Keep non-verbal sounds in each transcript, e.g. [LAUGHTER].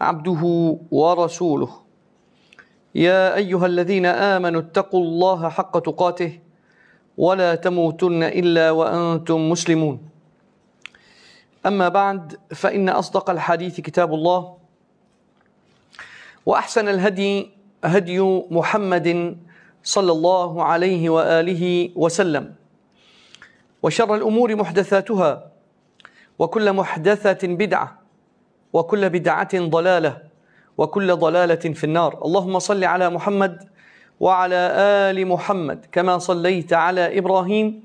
عبده ورسوله يا ايها الذين امنوا اتقوا الله حق تقاته ولا تموتن الا وانتم مسلمون اما بعد فان اصدق الحديث كتاب الله واحسن الهدي هدي محمد صلى الله عليه واله وسلم وشر الامور محدثاتها وكل محدثه بدعه وكل بدعة ضلالة وكل ضلالة في النار اللهم صل على محمد وعلى آل محمد كما صليت على إبراهيم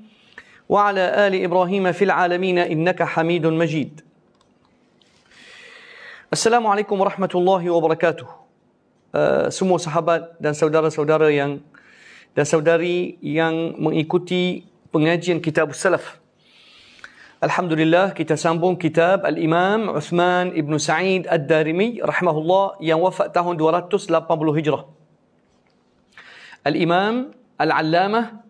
وعلى آل إبراهيم في العالمين إنك حميد مجيد السلام عليكم ورحمة الله وبركاته سمو صحابة dan saudara saudara yang dan saudari yang mengikuti pengajian kitab salaf Alhamdulillah kita sambung kitab Al-Imam Uthman Ibn Sa'id Ad-Darimi Rahmahullah yang wafat tahun 280 Hijrah Al-Imam Al-Allamah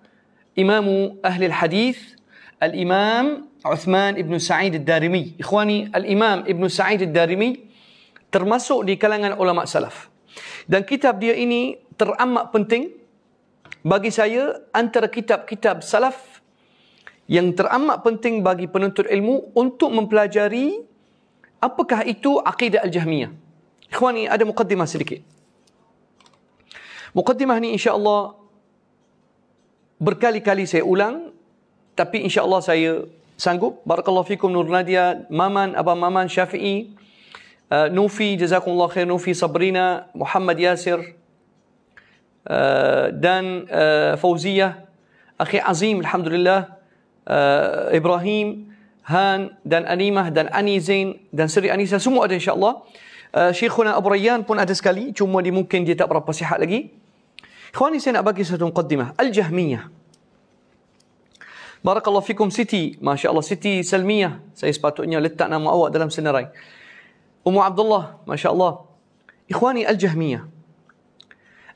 Imam Ahli Al-Hadith Al-Imam Uthman Ibn Sa'id Ad-Darimi Ikhwani Al-Imam Ibn Sa'id Ad-Darimi Termasuk di kalangan ulama' salaf Dan kitab dia ini teramat penting Bagi saya antara kitab-kitab salaf yang teramat penting bagi penuntut ilmu untuk mempelajari apakah itu akidah al-jahmiyah. Ikhwani, ada mukadimah sedikit. Mukadimah ini insya-Allah berkali-kali saya ulang tapi insya-Allah saya sanggup. Barakallahu fikum Nur Nadia, Maman, Abang Maman Syafi'i, uh, Nufi, jazakumullah khair Nufi Sabrina, Muhammad Yasir, Uh, dan uh, Fauziah Akhi Azim Alhamdulillah آه، ابراهيم هان دان انيمه دان اني زين دان سري اني سمو اد ان شاء الله آه، شيخنا ابو ريان بون ادسكالي سكالي تشوم اللي ممكن دي تقرا بصيحه لقي اخواني سين اباكي ستقدمه الجهميه بارك الله فيكم سيتي ما شاء الله سيتي سلميه سي سباتونيا لتانا انا اوا دلم سنراي ام عبد الله ما شاء الله اخواني الجهميه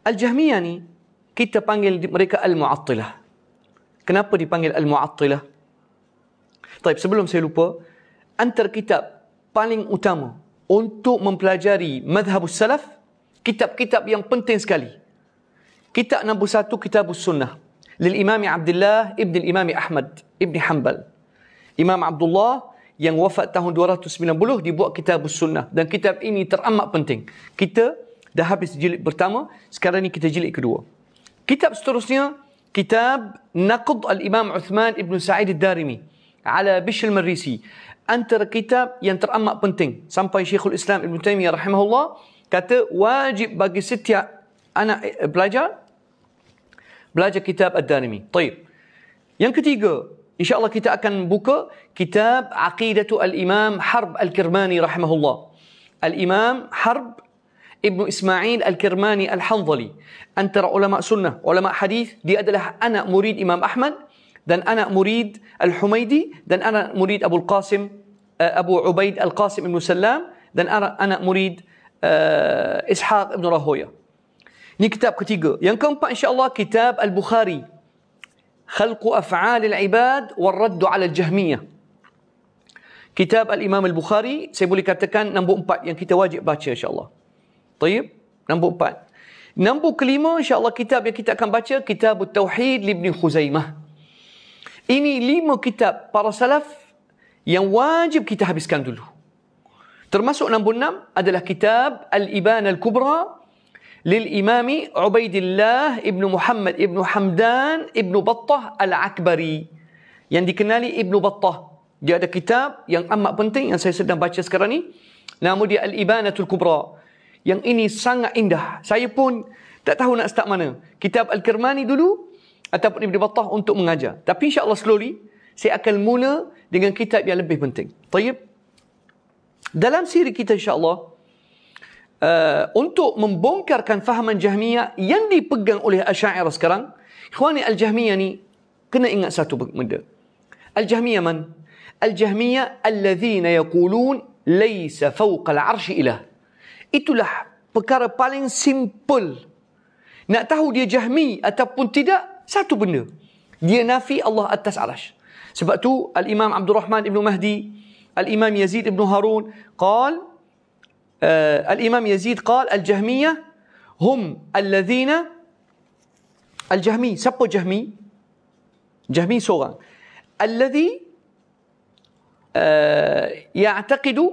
الجهميه يعني كيت تبانجل مريكا المعطله Kenapa dipanggil Al-Mu'attilah? Tapi sebelum saya lupa, antara kitab paling utama untuk mempelajari madhabus salaf, kitab-kitab yang penting sekali. Kitab 61 Kitab Sunnah lil Imam Abdullah ibn Imam Ahmad ibn Hanbal. Imam Abdullah yang wafat tahun 290 dibuat Kitab Sunnah dan kitab ini teramat penting. Kita dah habis jilid pertama, sekarang ni kita jilid kedua. Kitab seterusnya كتاب نقد الإمام عثمان بن سعيد الدارمي على بش المريسي أنتر كتاب ينتر أما بنتين سامباي شيخ الإسلام ابن تيمية رحمه الله كات واجب باقي ستيا أنا بلاجا بلاجا كتاب الدارمي طيب ينكتيق إن شاء الله كتاب كان بوكا كتاب عقيدة الإمام حرب الكرماني رحمه الله الإمام حرب Ibn Ismail Al-Kirmani Al-Hanzali antara ulama sunnah, ulama hadis, dia adalah anak murid Imam Ahmad dan anak murid Al-Humaidi dan anak murid Abu Al-Qasim eh, Abu Ubaid Al-Qasim Ibn Salam dan anak murid uh, Ishaq Ibn Rahoya. Ini kitab ketiga. Yang keempat insyaAllah kitab Al-Bukhari. Khalqu Af'alil Ibad Warraddu Alal Jahmiyah. Kitab Al-Imam Al-Bukhari, saya boleh katakan nombor empat yang kita wajib baca insyaAllah. Tayyib, nombor empat. Nombor kelima, insyaAllah kitab yang kita akan baca, kitab Tauhid Ibn Khuzaimah. Ini lima kitab para salaf yang wajib kita habiskan dulu. Termasuk nombor enam adalah kitab Al-Iban Al-Kubra للإمام عبيد الله ابن محمد ابن حمدان ابن بطة العكبري يعني كنالي ابن بطة دي هذا كتاب ين أما بنتين baca sekarang ni. سكراني نامو دي الإبانة kubra yang ini sangat indah. Saya pun tak tahu nak start mana. Kitab Al-Kirmani dulu ataupun Ibn Battah untuk mengajar. Tapi Insya Allah slowly, saya akan mula dengan kitab yang lebih penting. Tayyip. Dalam siri kita insyaAllah, uh, untuk membongkarkan fahaman jahmiah yang dipegang oleh Asyairah sekarang, Ikhwani Al-Jahmiyah ni, kena ingat satu benda. Al-Jahmiyah man? Al-Jahmiyah, alladzina yakulun, laysa fawqal arshi ilah. Itulah perkara paling simple. Nak tahu dia jahmi ataupun tidak, satu benda. Dia nafi Allah atas arash. Sebab tu Al-Imam Abdul Rahman Ibn Mahdi, Al-Imam Yazid Ibn Harun, Qal, uh, Al-Imam Yazid Qal, Al-Jahmiyah, Hum Al-Ladhina, Al-Jahmi, siapa Jahmi? Jahmi seorang. Al-Ladhi, uh, Ya'taqidu,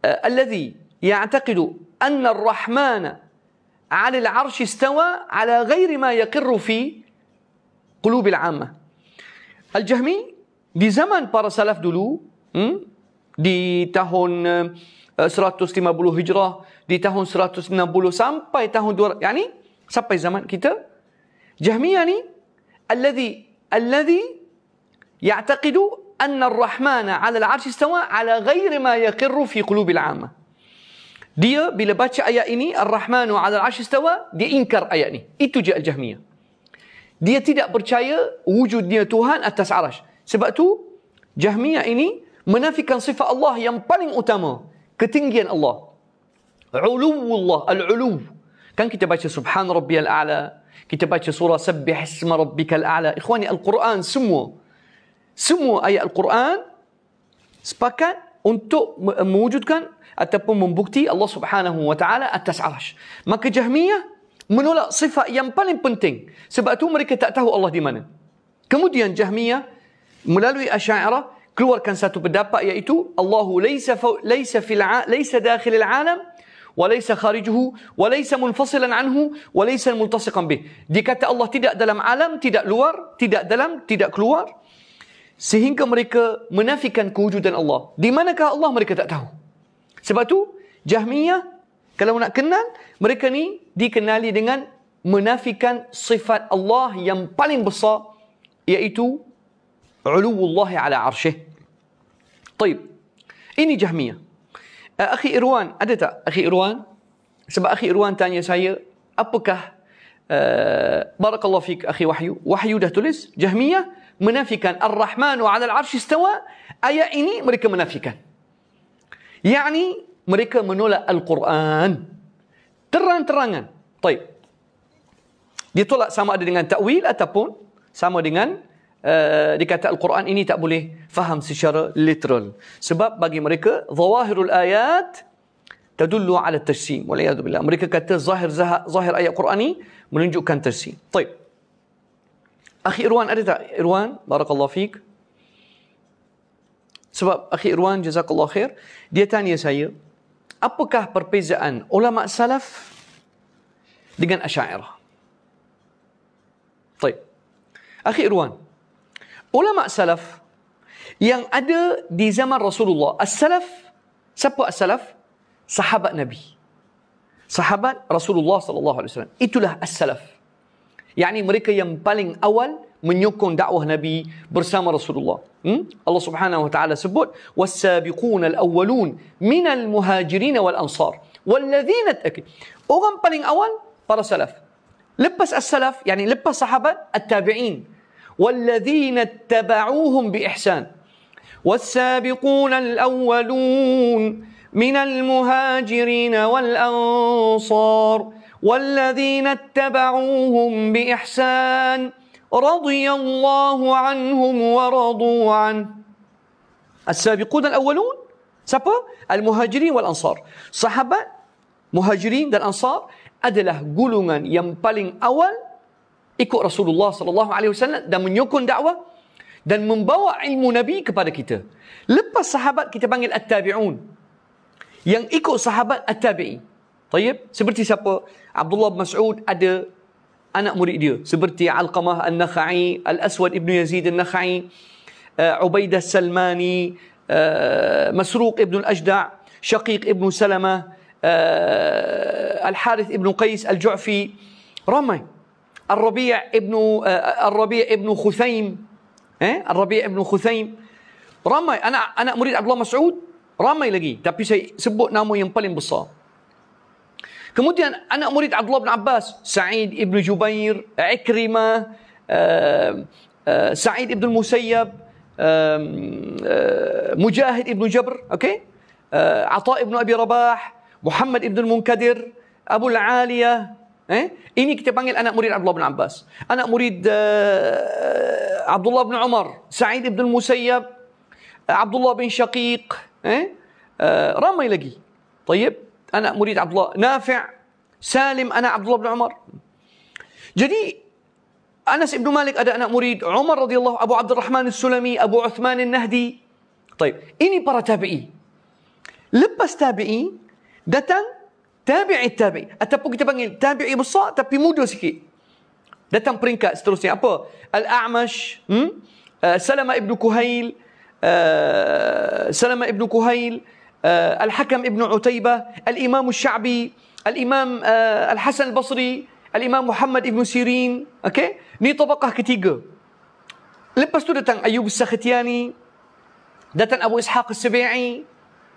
uh, Al-Ladhi, يعتقد أن الرحمن على العرش استوى على غير ما يقر في قلوب العامة الجهمي دي زمن para دي dulu di tahun 150 هجره دي di tahun 160 sampai tahun 200 يعني sampai زمن kita جهمي يعني الذي الذي يعتقد أن الرحمن على العرش استوى على غير ما يقر في قلوب العامة Dia bila baca ayat ini Ar-Rahmanu 'alal 'arsy istawa, dia ingkar ayat ini. Itu je Al-Jahmiyah. Dia tidak percaya wujudnya Tuhan atas 'arsy. Sebab tu Jahmiyah ini menafikan sifat Allah yang paling utama, ketinggian Allah. Uluwullah, al-'ulu. Kan kita baca Subhan Rabbiyal A'la, kita baca surah Sabbih Isma al A'la. Ikhwani Al-Quran semua semua ayat Al-Quran sepakat untuk mewujudkan ataupun membukti Allah Subhanahu Wa Taala atas arasy. Maka Jahmiyah menolak sifat yang paling penting. Sebab tu mereka tak tahu Allah di mana. Kemudian Jahmiyah melalui Asy'ariyah keluarkan satu pendapat iaitu Allahu laisa fa, laisa fil laisa dakhil al alam wa laisa kharijuhu wa laisa munfasilan anhu wa laisa multasiqan bih. Dikata Allah tidak dalam alam, tidak luar, tidak dalam, tidak keluar. Sehingga mereka menafikan kewujudan Allah. Di manakah Allah mereka tak tahu. Sebab tu Jahmiyah kalau nak kenal mereka ni dikenali dengan menafikan sifat Allah yang paling besar iaitu uluwullah ala arsyih. Baik. Ini Jahmiyah. Uh, akhi Irwan, ada tak akhi Irwan? Sebab akhi Irwan tanya saya, apakah uh, barakallahu fik akhi Wahyu? Wahyu dah tulis Jahmiyah menafikan Ar-Rahmanu 'ala al-'Arsy istawa. Ayat ini mereka menafikan. Ya'ni mereka menolak Al-Quran terang-terangan. Baik. Dia tolak sama ada dengan takwil ataupun sama dengan uh, dikata Al-Quran ini tak boleh faham secara literal. Sebab bagi mereka, zawahirul ayat tadullu ala tersim. Waliyahdubillah. Mereka kata zahir, zahir, zahir ayat Quran ini menunjukkan tersim. Baik. Akhi Irwan ada tak? Irwan, barakallahu fiqh. Sebab akhir Irwan jazakallah khair, dia tanya saya, apakah perbezaan ulama salaf dengan Asy'ariyah? Baik. Akhir Irwan, ulama salaf yang ada di zaman Rasulullah, as-salaf siapa as-salaf? Sahabat Nabi. Sahabat Rasulullah sallallahu alaihi wasallam. Itulah as-salaf. Yani mereka yang paling awal menyokong dakwah Nabi bersama Rasulullah. Hmm? Allah Subhanahu wa taala sebut was-sabiqun al-awwalun min al muhajirin wal ansar walladzina takin. Orang paling awal para salaf. Lepas as-salaf yani lepas sahabat at-tabi'in والذين اتبعوهم بإحسان والسابقون الأولون من المهاجرين والأنصار والذين اتبعوهم بإحسان رضي الله عنهم ورضوا عنه السابقون الأولون سبا المهاجرين والأنصار صحابة مهاجرين والأنصار adalah gulungan yang paling awal ikut Rasulullah sallallahu alaihi wasallam dan menyokong dakwah dan membawa ilmu Nabi kepada kita. Lepas sahabat kita panggil at-tabi'un. Yang ikut sahabat at-tabi'i. Tayyib, seperti siapa? Abdullah bin Mas'ud ada anak murid dia seperti Alqamah An-Nakhai, Al-Aswad Ibnu Yazid An-Nakhai, uh, Ubaidah Salmani, uh, Masruq Ibnu Al-Ajda', Shaqiq Ibnu Salamah, uh, Al-Harith Ibnu Qais Al-Ju'fi, ramai. Al-Rabi' Ibnu uh, Al-Rabi' Ibnu Khuthaim, eh? Al-Rabi' Ibnu Khuthaim. Ramai anak anak murid Abdullah Mas'ud ramai lagi tapi saya sebut nama yang paling besar. كموديا أنا أريد عبد الله بن عباس سعيد ابن جبير عكرمة آآ آآ سعيد ابن المسيب آآ مجاهد ابن جبر أوكي عطاء ابن أبي رباح محمد ابن المنكدر أبو العالية Eh? Ini kita panggil anak murid Abdullah bin Abbas. Anak murid uh, Abdullah bin Umar, Sa'id ibn Musayyab, Abdullah bin Syaqiq. Eh? Uh, ramai lagi. Tayyib. anak murid Abdullah. Nafi' Salim anak Abdullah bin Umar. Jadi Anas ibn Malik ada anak murid. Umar radhiyallahu Abu Abdurrahman al-Sulami, Abu Uthman al-Nahdi. Taib. Ini para tabi'i. Lepas tabi'i, datang tabi'i tabi'i. Ataupun kita panggil tabi'i besar tapi muda sikit. Datang peringkat seterusnya. Apa? Al-A'mash, hmm? Uh, Salama ibn Kuhail, uh, Salama ibn Kuhail, uh, الحكم ابن عتيبة الإمام الشعبي الإمام الحسن البصري الإمam Muhammad Ibn Sirin okay? Ni tabaqah ketiga Lepas tu datang Ayub Sakhtiani Datang Abu Ishaq Sebi'i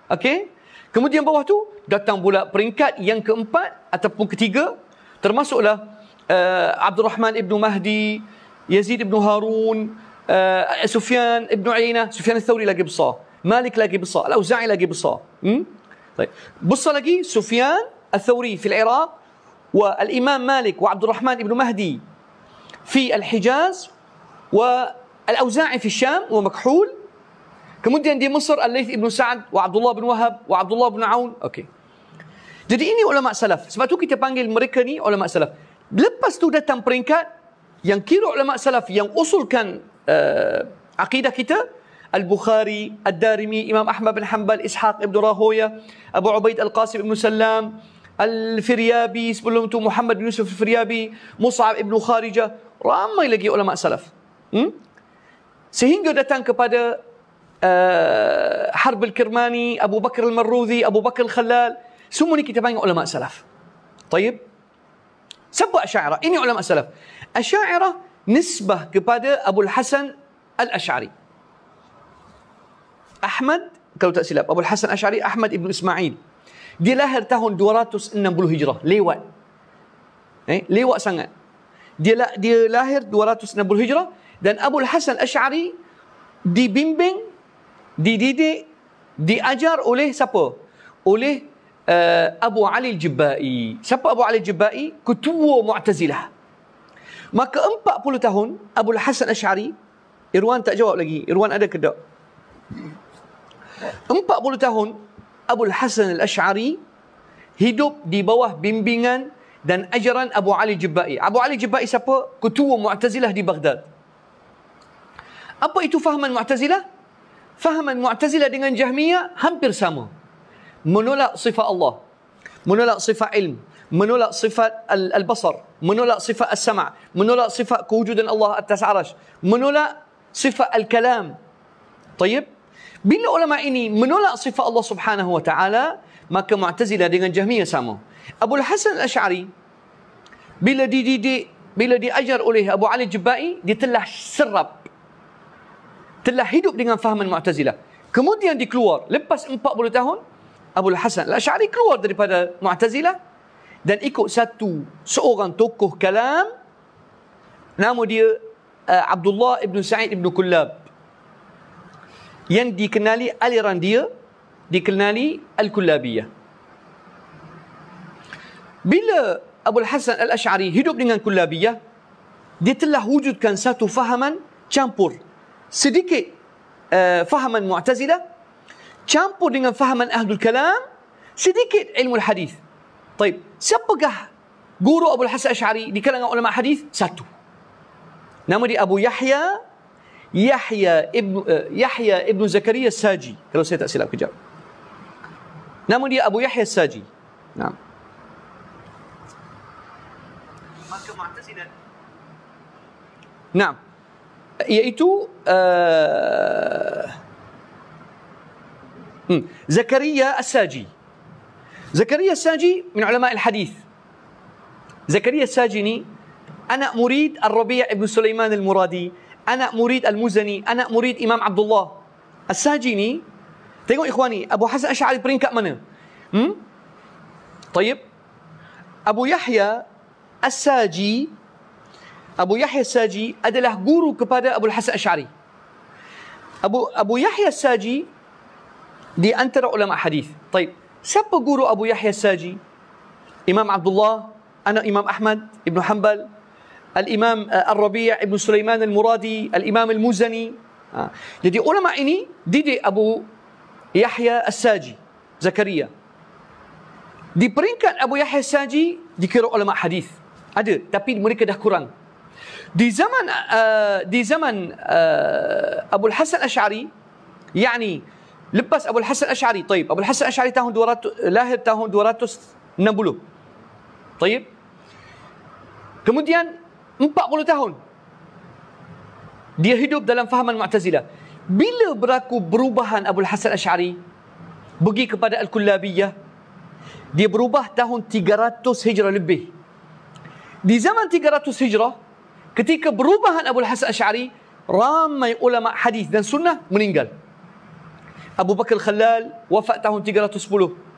okay? Kemudian bawah tu Datang pula peringkat yang keempat Ataupun ketiga Termasuklah uh, Abdul Rahman Ibn Mahdi Yazid Ibn Harun uh, Sufyan Ibn Aina Sufyan Thawri lagi besar مالك لاقي بصا الأوزاعي لاقي بصا طيب بصا لاقي سفيان الثوري في العراق والإمام مالك وعبد الرحمن بن مهدي في الحجاز والأوزاعي في الشام ومكحول كمدين دي مصر الليث بن سعد وعبد الله بن وهب وعبد الله بن عون أوكي Jadi ini ulama salaf. Sebab tu kita panggil mereka ni ulama salaf. Lepas tu datang peringkat yang kira ulama salaf yang usulkan uh, eh, akidah kita, البخاري الدارمي إمام أحمد بن حنبل إسحاق بن راهوية أبو عبيد القاسم بن سلام الفريابي سبلمتو محمد بن يوسف الفريابي Mus'ab ibn Kharijah ramai lagi ulama salaf hmm? sehingga datang kepada uh, Harb al-Kirmani Abu Bakar al-Marruzi Abu Bakar al-Khalal semua ni kita panggil ulama salaf طيب سب أشاعرة ini ulama salaf Asy'ariyah nisbah kepada Abu Hasan Al-Asy'ari Ahmad kalau tak silap Abu Hassan Ash'ari Ahmad Ibn Ismail dia lahir tahun 260 Hijrah lewat eh lewat sangat dia la, dia lahir 260 Hijrah dan Abu Hassan Ash'ari dibimbing dididik diajar oleh siapa oleh uh, Abu Ali Al-Jibai siapa Abu Ali Al-Jibai ketua Mu'tazilah maka 40 tahun Abu Hassan Ash'ari Irwan tak jawab lagi Irwan ada ke tak 40 tahun Abul Hasan Al-Ash'ari hidup di bawah bimbingan dan ajaran Abu Ali Jubai. Abu Ali Jubai siapa? Ketua Mu'tazilah di Baghdad. Apa itu fahaman Mu'tazilah? Fahaman Mu'tazilah dengan Jahmiyah hampir sama. Menolak sifat Allah, menolak sifat ilm. menolak sifat al-basar, menolak sifat as-sama', menolak sifat kewujudan Allah atas arash, menolak sifat al-kalam. Tayyib? Bila ulama ini menolak sifat Allah Subhanahu wa taala, maka Mu'tazilah dengan Jahmiyah sama. Abu Hasan Al-Asy'ari bila di di di bila diajar oleh Abu Ali Jubai, dia telah serap. Telah hidup dengan fahaman Mu'tazilah. Kemudian dikeluar lepas 40 tahun, Abu Hasan Al-Asy'ari keluar daripada Mu'tazilah dan ikut satu seorang tokoh kalam nama dia eh, Abdullah Ibn Sa'id Ibn Kullab yang dikenali aliran dia dikenali al-kullabiyah bila Abu Hasan al-Ash'ari hidup dengan kullabiyah dia telah wujudkan satu fahaman campur sedikit uh, fahaman mu'tazilah campur dengan fahaman ahlul kalam sedikit ilmu hadis طيب siapakah guru Abu Hasan al-Ash'ari di kalangan ulama hadis satu nama dia Abu Yahya يحيى ابن يحيى ابن زكريا الساجي كلو سيت اسئله كجاب نعم يا ابو يحيى الساجي نعم نعم يأتوا آه زكريا الساجي زكريا الساجي من علماء الحديث زكريا الساجني أنا مريد الربيع بن سليمان المرادي anak murid Al-Muzani, anak murid Imam Abdullah. As-Saji ni, tengok ikhwani, Abu Hasan Asy'ari peringkat mana? Hmm? Tayyib. Abu Yahya As-Saji Abu Yahya As-Saji adalah guru kepada Abu Hasan Asy'ari. Abu Abu Yahya As-Saji di antara ulama hadis. Tayyib. Siapa guru Abu Yahya As-Saji? Imam Abdullah, anak Imam Ahmad, Ibn Hanbal, الإمام الربيع ibn Sulaiman al-Muradi, الإمام المزني. Ha. Jadi ulama ini didik Abu Yahya As-Saji, Zakaria. Di peringkat Abu Yahya As-Saji dikira ulama hadis. Ada, tapi mereka dah kurang. Di zaman uh, di zaman uh, Abu Hasan Ash'ari, yakni lepas Abu Hasan Ash'ari, طيب Abu Hasan Ash'ari tahun 200 lahir tahun 260. طيب Kemudian 40 tahun. Dia hidup dalam fahaman Mu'tazilah. Bila berlaku perubahan Abdul Hasan Ash'ari, pergi kepada Al-Kullabiyah, dia berubah tahun 300 Hijrah lebih. Di zaman 300 Hijrah, ketika perubahan Abdul Hasan Ash'ari, ramai ulama hadis dan sunnah meninggal. Abu Bakar Khalal wafat tahun 310.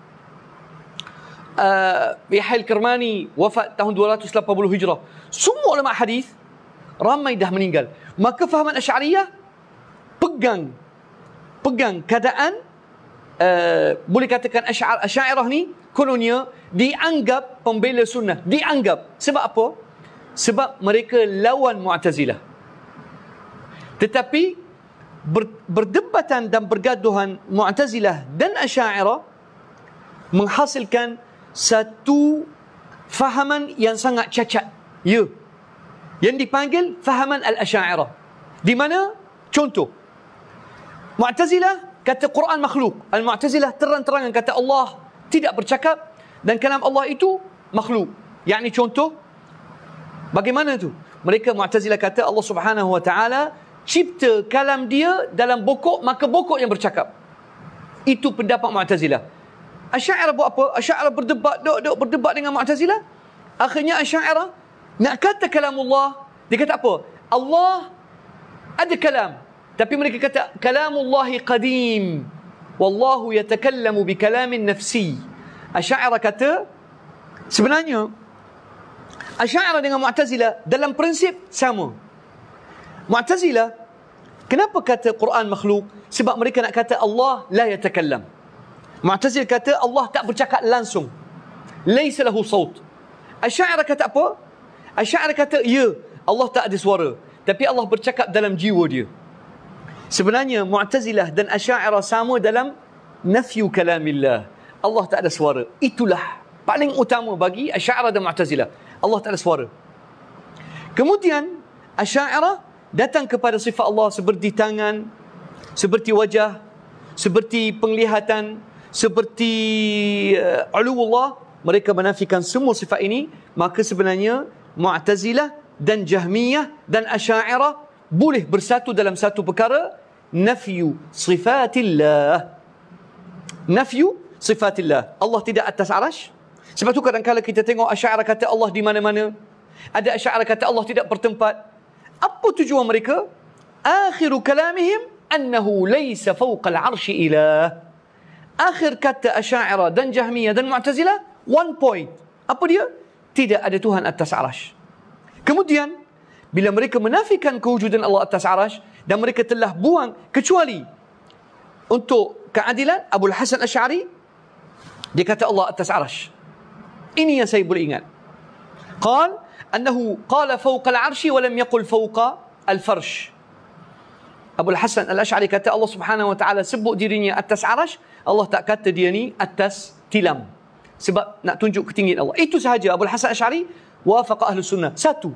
Yahya eh, Al-Kirmani wafat tahun 280 Hijrah. Semua ulama hadis ramai dah meninggal. Maka fahaman Asy'ariyah pegang pegang keadaan uh, boleh katakan Asy'ar Asy'ariyah ni kononnya dianggap pembela sunnah. Dianggap sebab apa? Sebab mereka lawan Mu'tazilah. Tetapi ber, berdebatan dan bergaduhan Mu'tazilah dan Asy'ariyah menghasilkan satu fahaman yang sangat cacat. Ya. Yang dipanggil fahaman al-asyairah. Di mana? Contoh. Mu'tazilah kata Quran makhluk. Al-Mu'tazilah terang-terangan kata Allah tidak bercakap dan kalam Allah itu makhluk. Yang ini contoh. Bagaimana tu? Mereka Mu'tazilah kata Allah subhanahu wa ta'ala cipta kalam dia dalam bokok maka bokok yang bercakap. Itu pendapat Mu'tazilah. Asy'ariyah buat apa? Asy'ariyah berdebat, dok dok berdebat dengan Mu'tazilah. Akhirnya Asy'ariyah nak kata kalam Allah, dia kata apa? Allah ada kalam. Tapi mereka kata kalam Allah qadim. Wallahu yatakallamu bi kalam nafsi. Asy'ariyah kata sebenarnya Asy'ariyah dengan Mu'tazilah dalam prinsip sama. Mu'tazilah Kenapa kata Quran makhluk? Sebab mereka nak kata Allah la yatakallam. Mu'tazil kata Allah tak bercakap langsung. Laisa lahu saut. Asy'ariyah kata apa? Asy'ariyah kata ya, Allah tak ada suara, tapi Allah bercakap dalam jiwa dia. Sebenarnya Mu'tazilah dan Asy'ariyah sama dalam nafyu kalamillah. Allah tak ada suara. Itulah paling utama bagi Asy'ariyah dan Mu'tazilah. Allah tak ada suara. Kemudian Asy'ariyah datang kepada sifat Allah seperti tangan, seperti wajah, seperti penglihatan, seperti uh, eh, Allah mereka menafikan semua sifat ini maka sebenarnya Mu'tazilah dan Jahmiyah dan Asy'ariyah boleh bersatu dalam satu perkara nafyu sifatillah nafyu sifatillah Allah tidak atas arasy sebab tu kadang-kadang kita tengok Asy'ariyah kata Allah di mana-mana ada Asy'ariyah kata Allah tidak bertempat apa tujuan mereka akhir kalamihim annahu laysa fawqa al-'arsy ilah Akhir kata Asy'ariyah dan Jahmiyah dan Mu'tazilah, one point. Apa dia? Tidak ada Tuhan atas arasy. Kemudian, bila mereka menafikan kewujudan Allah atas arasy dan mereka telah buang, kecuali untuk keadilan, Abu Hasan Asyari, dia kata Allah atas arasy. Ini yang saya boleh ingat. Qal, al-'arsy wa lam yaqul fawqa al-farsy. Abu Hasan Al-Ash'ari kata Allah Subhanahu Wa Taala sebut dirinya atas arash, Allah tak kata dia ni atas tilam. Sebab nak tunjuk ketinggian Allah. Itu sahaja Abu Hasan Al-Ash'ari wafaq ahli sunnah. Satu.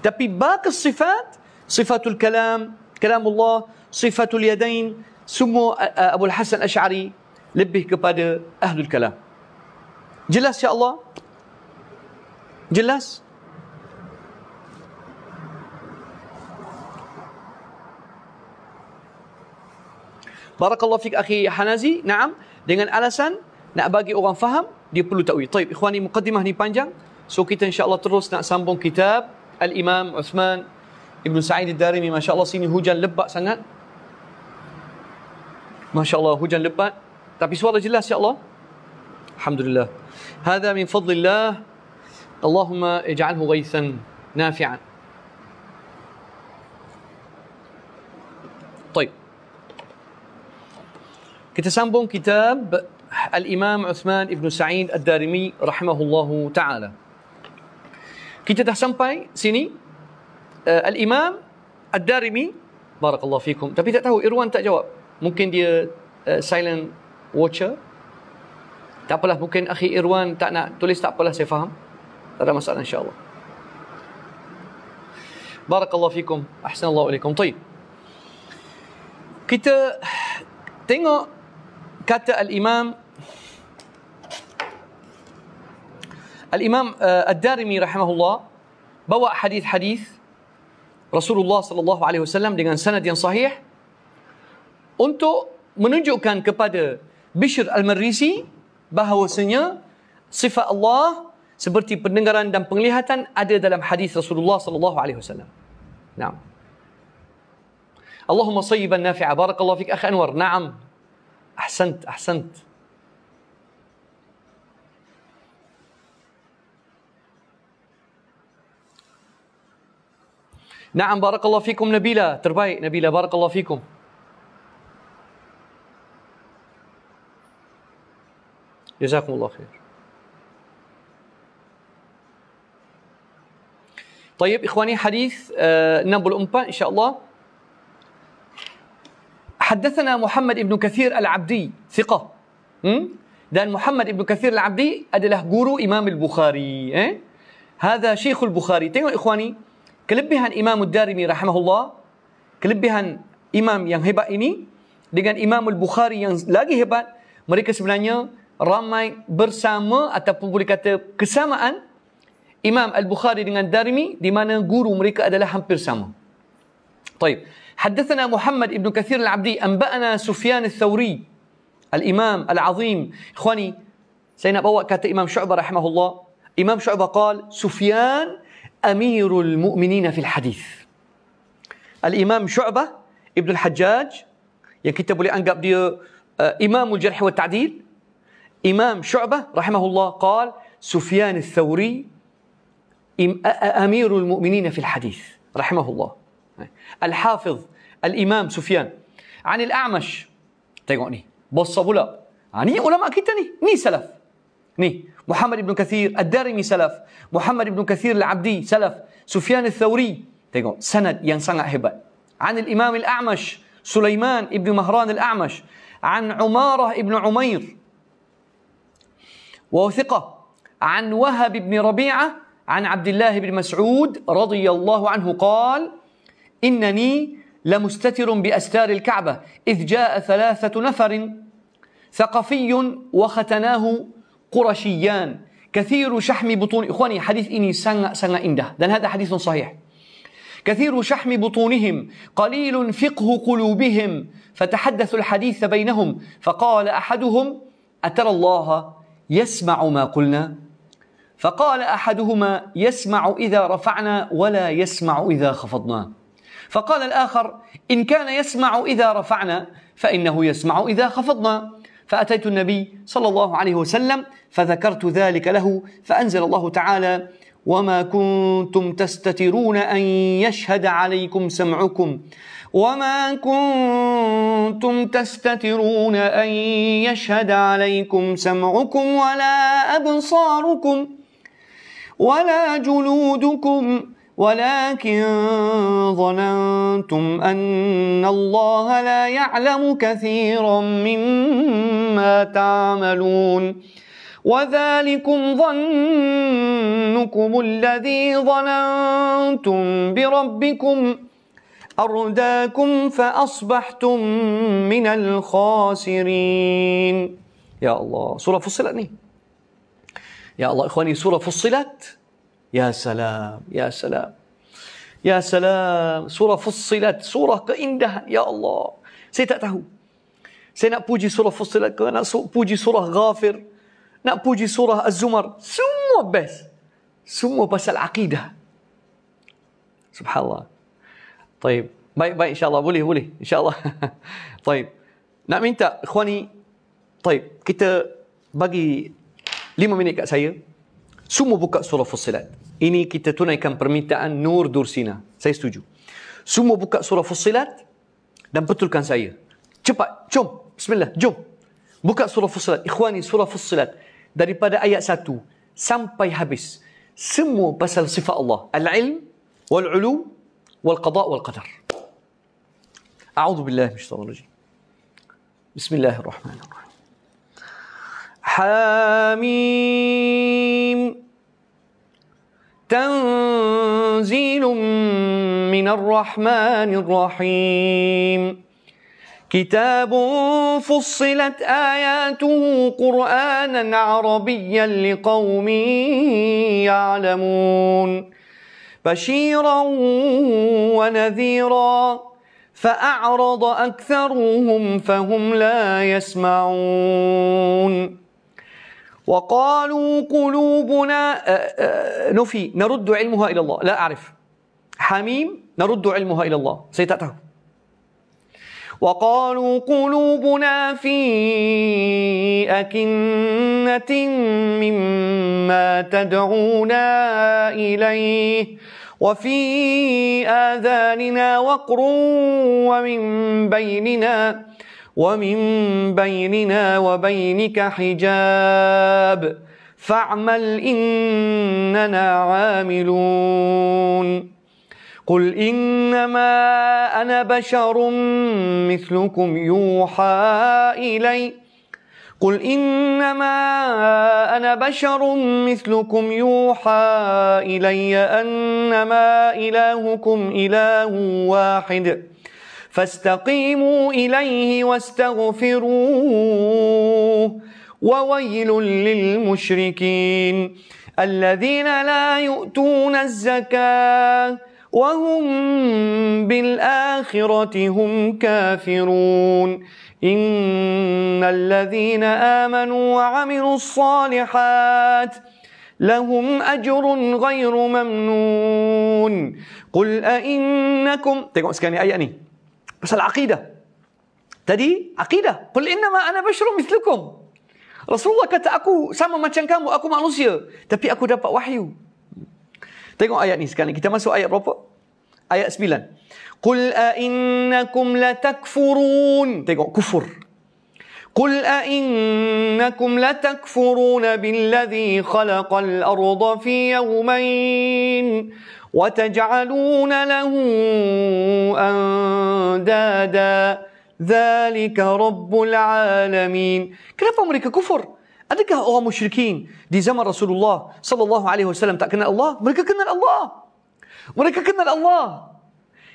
Tapi baqi sifat, sifatul kalam, kalamullah, sifatul yadain, semua uh, Abu Hasan Al-Ash'ari lebih kepada ahlul kalam. Jelas ya Allah? Jelas? Jelas? Barakallahu fiik akhi Hanazi. Naam, dengan alasan nak bagi orang faham dia perlu takwil. Taib, ikhwani mukaddimah ni panjang. So kita insyaAllah terus nak sambung kitab Al-Imam Uthman Ibn Sa'id Ad-Darimi. Masya-Allah sini hujan lebat sangat. Masya-Allah hujan lebat. Tapi suara jelas ya Allah. Alhamdulillah. Hada min fadlillah. Allahumma ij'alhu ghaithan nafi'an. طيب Kita sambung kitab Al-Imam Uthman Ibn Sa'id Ad-Darimi Rahimahullahu Ta'ala Kita dah sampai sini uh, Al-Imam Ad-Darimi Barakallahu Fikum Tapi tak tahu, Irwan tak jawab Mungkin dia eh, silent watcher Tak apalah, mungkin akhi Irwan tak nak tulis Tak apalah, saya faham Tak ada masalah insyaAllah Barakallahu Fikum Ahsanallahu Alaikum Tayyip kita tengok كتب الإمام الإمام الدارمي رحمه الله bawa hadis-hadis Rasulullah sallallahu alaihi wasallam dengan sanad yang sahih untuk menunjukkan kepada Bishr al-Marrisi bahawasanya sifat Allah seperti pendengaran dan penglihatan ada dalam hadis Rasulullah sallallahu alaihi wasallam. Naam. Allahumma sayyiban nafi'a barakallahu fik akhi Anwar. Naam. احسنت احسنت نعم بارك الله فيكم نبيلة ترباي نبيلة بارك الله فيكم جزاكم الله خير طيب إخواني حديث آه، نبو الأمبا إن شاء الله حدثنا محمد ابن كثير العبدي ثقة دان محمد ابن كثير العبدي أدله جورو إمام البخاري هذا شيخ البخاري تيو إخواني كلبهن إمام الدارمي رحمه الله كلبهن إمام ينهبا إني dengan Imam Al-Bukhari yang lagi hebat mereka sebenarnya ramai bersama ataupun boleh kata kesamaan Imam Al-Bukhari dengan Darimi di mana guru mereka adalah hampir sama. Baik. حدثنا محمد ابن كثير العبدي أنبأنا سفيان الثوري الإمام العظيم إخواني سيدنا أبو كاتب إمام شعبة رحمه الله إمام شعبة قال سفيان أمير المؤمنين في الحديث الإمام شعبة ابن الحجاج يكتب لي انقب anggap آه، إمام الجرح والتعديل إمام شعبة رحمه الله قال سفيان الثوري أمير المؤمنين في الحديث رحمه الله الحافظ الإمام سفيان عن الأعمش بص آه، ني بصبولا يعني علماء كيتا ني سلف ني محمد بن كثير الدارمي سلف محمد بن كثير العبدي سلف سفيان الثوري تيغون سند ينصنع هبه عن الإمام الأعمش سليمان ابن مهران الأعمش عن عمارة ابن عمير وثقة عن وهب بن ربيعة عن عبد الله بن مسعود رضي الله عنه قال إنني لمستتر بأستار الكعبة إذ جاء ثلاثة نفر ثقفي وختناه قرشيان كثير شحم بطون إخواني حديث إني سنة سنة إنده لأن هذا حديث صحيح كثير شحم بطونهم قليل فقه قلوبهم فتحدثوا الحديث بينهم فقال أحدهم أترى الله يسمع ما قلنا فقال أحدهما يسمع إذا رفعنا ولا يسمع إذا خفضنا فقال الآخر إن كان يسمع إذا رفعنا فإنه يسمع إذا خفضنا فأتيت النبي صلى الله عليه وسلم فذكرت ذلك له فأنزل الله تعالى وما كنتم تستترون أن يشهد عليكم سمعكم وما كنتم تستترون أن يشهد عليكم سمعكم ولا أبصاركم ولا جلودكم ولكن ظننتم أن الله لا يعلم كثيرا مما تعملون وذلكم ظنكم الذي ظننتم بربكم أرداكم فأصبحتم من الخاسرين يا الله سورة فصلت يا الله إخواني سورة فصلت Ya salam, ya salam. Ya salam, surah Fussilat, surah keindahan, ya Allah. Saya tak tahu. Saya nak puji surah Fussilat ke, nak puji surah Ghafir, nak puji surah Az-Zumar. Semua best. Semua pasal akidah. Subhanallah. Taib. Baik, baik, insyaAllah. Boleh, boleh. InsyaAllah. [LAUGHS] Taib. Nak minta, Khwani. Taib. Kita bagi lima minit kat saya. Sumo buka surah Fussilat. Ini kita tunaikan permintaan Nur Dursina. Saya setuju. Semua buka surah Fussilat dan betulkan saya. Cepat, jom. Bismillah, jom. Buka surah Fussilat. Ikhwani, surah Fussilat. Daripada ayat 1 sampai habis. Semua pasal sifat Allah. Al-ilm, wal-ulu, wal-qada, wal-qadar. A'udhu billahi minasyaitanir rajim. Bismillahirrahmanirrahim. حاميم تنزيل من الرحمن الرحيم كتاب فصلت آياته قرآنا عربيا لقوم يعلمون بشيرا ونذيرا فأعرض أكثرهم فهم لا يسمعون وقالوا قلوبنا آه، آه، نفي نرد علمها إلى الله لا أعرف حميم نرد علمها إلى الله سيتأته وقالوا قلوبنا في أكنة مما تدعونا إليه وفي آذاننا وقر ومن بيننا ومن بيننا وبينك حجاب فاعمل إننا عاملون قل إنما أنا بشر مثلكم يوحى إلي قل إنما أنا بشر مثلكم يوحى إلي أنما إلهكم إله واحد فاستقيموا إليه واستغفروه وويل للمشركين الذين لا يؤتون الزكاة وهم بالآخرة هم كافرون إن الذين آمنوا وعملوا الصالحات لهم أجر غير ممنون قل أئنكم تقوم سكاني أي أني Pasal akidah. Tadi akidah. Qul innama ana basyrum mislukum. Rasulullah kata aku sama macam kamu, aku manusia. Tapi aku dapat wahyu. Tengok ayat ni sekarang. Kita masuk ayat berapa? Ayat 9. Qul a innakum latakfurun. Tengok kufur. Qul a innakum latakfurun billadhi khalaqal arda fi yawmain. وتجعلون له أندادا ذلك رب العالمين Kenapa mereka kufur? Adakah orang musyrikin di zaman Rasulullah sallallahu alaihi wasallam tak kenal Allah? Mereka kenal Allah. Mereka kenal Allah.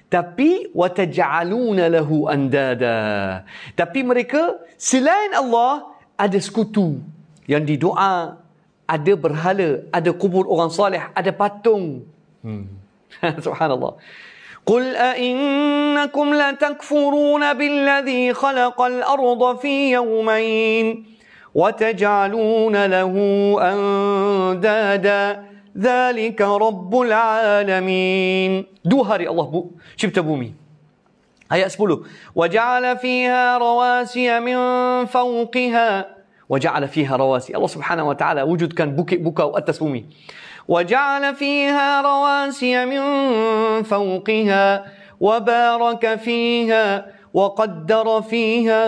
Tapi wataj'aluna lahu andada. Tapi mereka selain Allah ada sekutu yang didoa, ada berhala, ada kubur orang soleh, ada patung. [LAUGHS] سبحان الله قل أئنكم لتكفرون بالذي خلق الأرض في يومين وتجعلون له أندادا ذلك رب العالمين دوهاري الله بو شبت بومي هيا آية اسبلو وجعل فيها رواسي من فوقها وجعل فيها رواسي الله سبحانه وتعالى وجود كان بكى بكى واتس بومي وجعل فيها رواسي من فوقها وبارك فيها وقدر فيها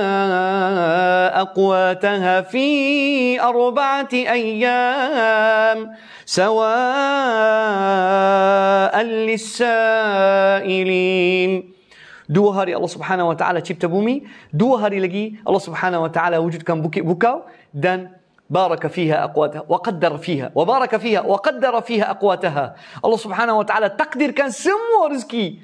أقواتها في أربعة أيام سواء للسائلين دو هاري الله سبحانه وتعالى تشيب تبومي دو هاري لقي الله سبحانه وتعالى وجود كان بوكي بوكاو دان بارك فيها أقواتها وقدر فيها وبارك فيها وقدر فيها أقواتها الله سبحانه وتعالى تقدر كان سمو رزكي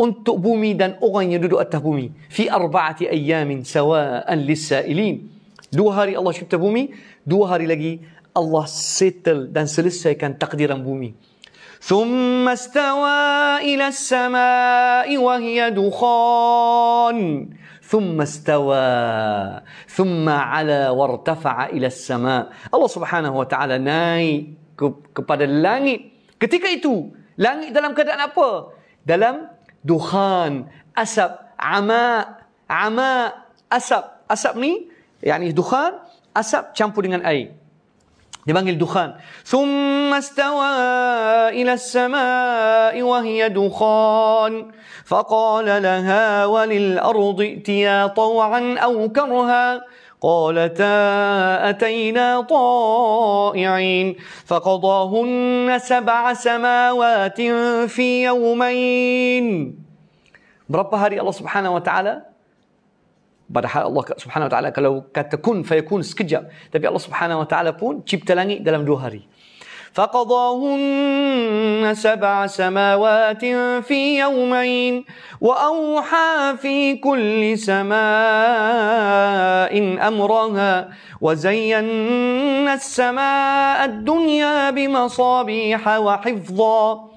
أنت بومي دان أغن يدود أتبومي في أربعة أيام سواء للسائلين دو هاري الله شبت بومي دو هاري لقي الله ستل دان سلسة كان تقديرا بومي ثم استوى إلى السماء وهي دخان ثم استوى ثم على وارتفع الى السماء الله سبحانه وتعالى ناي kepada langit ketika itu langit dalam keadaan apa dalam duhan asap ama ama asap asap ni yakni duhan asap campur dengan air لبنج الدخان ثم استوى إلى السماء وهي دخان فقال لها وللأرض ائتيا طوعا أو كرها قالتا أتينا طائعين فقضاهن سبع سماوات في يومين برب هاري الله سبحانه وتعالى pada hal Allah Subhanahu Wa Taala kalau kata kun fayakun sekejap tapi Allah Subhanahu Wa Taala pun cipta langit dalam dua hari فقضاهن سبع سماوات في يومين واوحى في كل سماء امرها وزينا السماء الدنيا بمصابيح وحفظا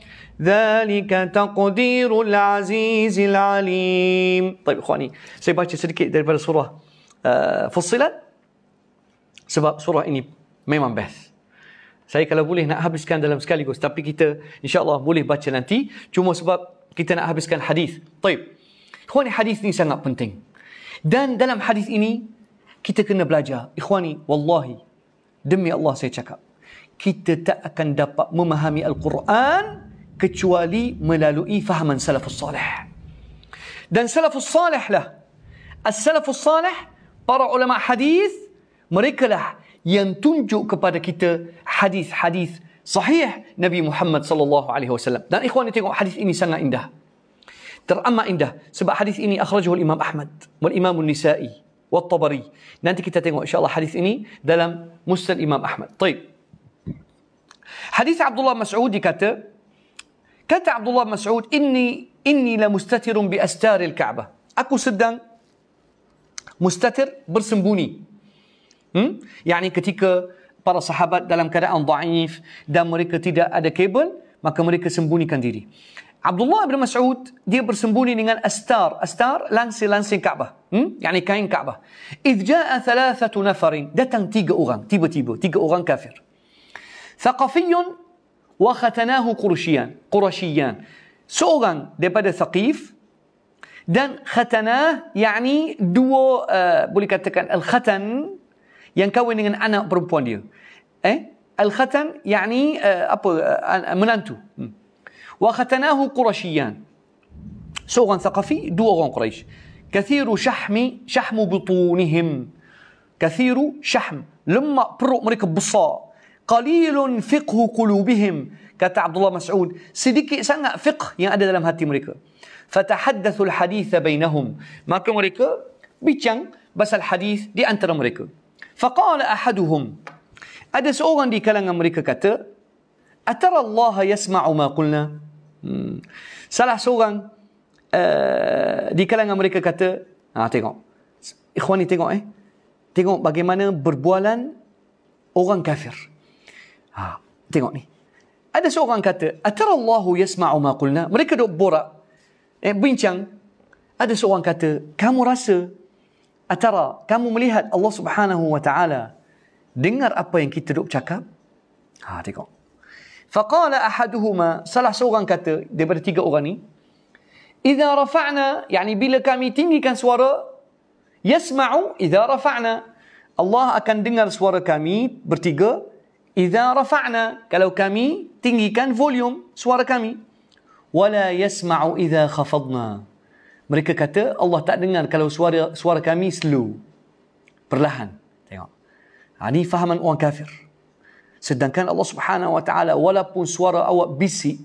ذلك تقدير العزيز العليم طيب اخواني saya baca sedikit daripada surah uh, Fussilat sebab surah ini memang best saya kalau boleh nak habiskan dalam sekaligus tapi kita insya Allah, boleh baca nanti cuma sebab kita nak habiskan hadis طيب اخواني hadis ini sangat penting dan dalam hadis ini kita kena belajar ikhwani wallahi demi Allah saya cakap kita tak akan dapat memahami al-Quran kecuali melalui fahaman salafus salih. Dan salafus salih lah. As-salafus salih, para ulama hadis mereka lah yang tunjuk kepada kita hadis-hadis sahih Nabi Muhammad sallallahu alaihi wasallam. Dan ikhwan ini tengok hadis ini sangat indah. Teramat indah sebab hadis ini akhrajahu Imam Ahmad wal Imam An-Nisa'i wal Tabari. Nanti kita tengok insyaallah hadis ini dalam Musnad Imam Ahmad. Baik. Hadis Abdullah Mas'ud dikatakan كتب عبد الله بن مسعود إني إني لمستتر بأستار الكعبة أكو سدان مستتر برسم بني Hmm? Yang ini ketika para sahabat dalam keadaan daif dan mereka tidak ada kabel, maka mereka sembunyikan diri. Abdullah bin Mas'ud dia bersembunyi dengan astar, astar langsir-langsir Kaabah. Hmm? Yani kain Kaabah. Idh jaa thalathatu nafarin, datang tiga orang tiba-tiba, tiga orang kafir. Thaqafiyun وختناه قرشيان قرشيان سوغان بدا ثقيف دن ختناه يعني دو آه، بوليكاتكن الختن ينكون ان انا بروبونديو إيه؟ الختن يعني آه، ابو آه، مننتو وختناه قرشيان سوغان ثقفي دو قريش كثير شحم شحم بطونهم كثير شحم لما برو مريك بصا qalilun fiqhu qulubihim kata Abdullah Mas'ud sedikit sangat fiqh yang ada dalam hati mereka fatahaddathul haditha bainahum maka mereka bincang pasal hadis di antara mereka faqala ahaduhum ada seorang di kalangan mereka kata atara Allah yasma'u ma qulna hmm. salah seorang uh, di kalangan mereka kata ha tengok ikhwani tengok eh tengok bagaimana berbualan orang kafir Ha, tengok ni. Ada seorang kata, Atarallahu yasma'u maqulna. Mereka duduk borak. Eh, bincang. Ada seorang kata, kamu rasa, Atara, kamu melihat Allah subhanahu wa ta'ala dengar apa yang kita duduk cakap? Ha, tengok. Faqala ahaduhuma, salah seorang kata daripada tiga orang ni, Iza rafa'na, yani bila kami tinggikan suara, Yasma'u iza rafa'na. Allah akan dengar suara kami bertiga Iza rafa'na kalau kami tinggikan volume suara kami. Wala yasma'u iza khafadna. Mereka kata Allah tak dengar kalau suara suara kami slow. Perlahan. Tengok. Ini ha, fahaman orang kafir. Sedangkan Allah Subhanahu wa taala walaupun suara awak bisik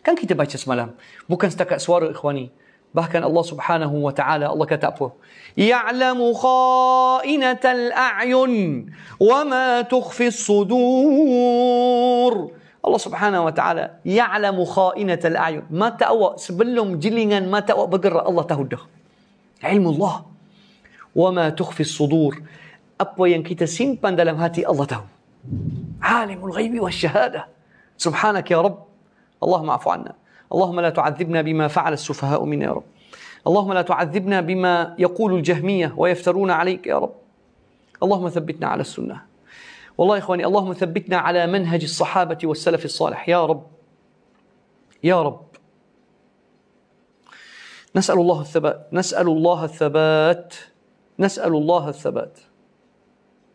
kan kita baca semalam bukan setakat suara ikhwani Bahkan Allah subhanahu wa ta'ala Allah kata apa? Ya'lamu kha'inatal a'yun wa ma tukhfi sudur. Allah subhanahu wa ta'ala ya'lamu kha'inatal a'yun. Mata awak sebelum jilingan mata awak bergerak Allah tahu dah. Ilmu Allah. Wa ma tukhfi sudur. Apa yang kita simpan dalam hati Allah tahu. Alimul ghaibi wa syahadah. Subhanak ya Rabb. Allahumma afu anna. اللهم لا تعذبنا بما فعل السفهاء منا يا رب اللهم لا تعذبنا بما يقول الجهمية ويفترون عليك يا رب اللهم ثبتنا على السنة والله يا إخواني اللهم ثبتنا على منهج الصحابة والسلف الصالح يا رب يا رب نسأل الله الثبات نسأل الله الثبات نسأل الله الثبات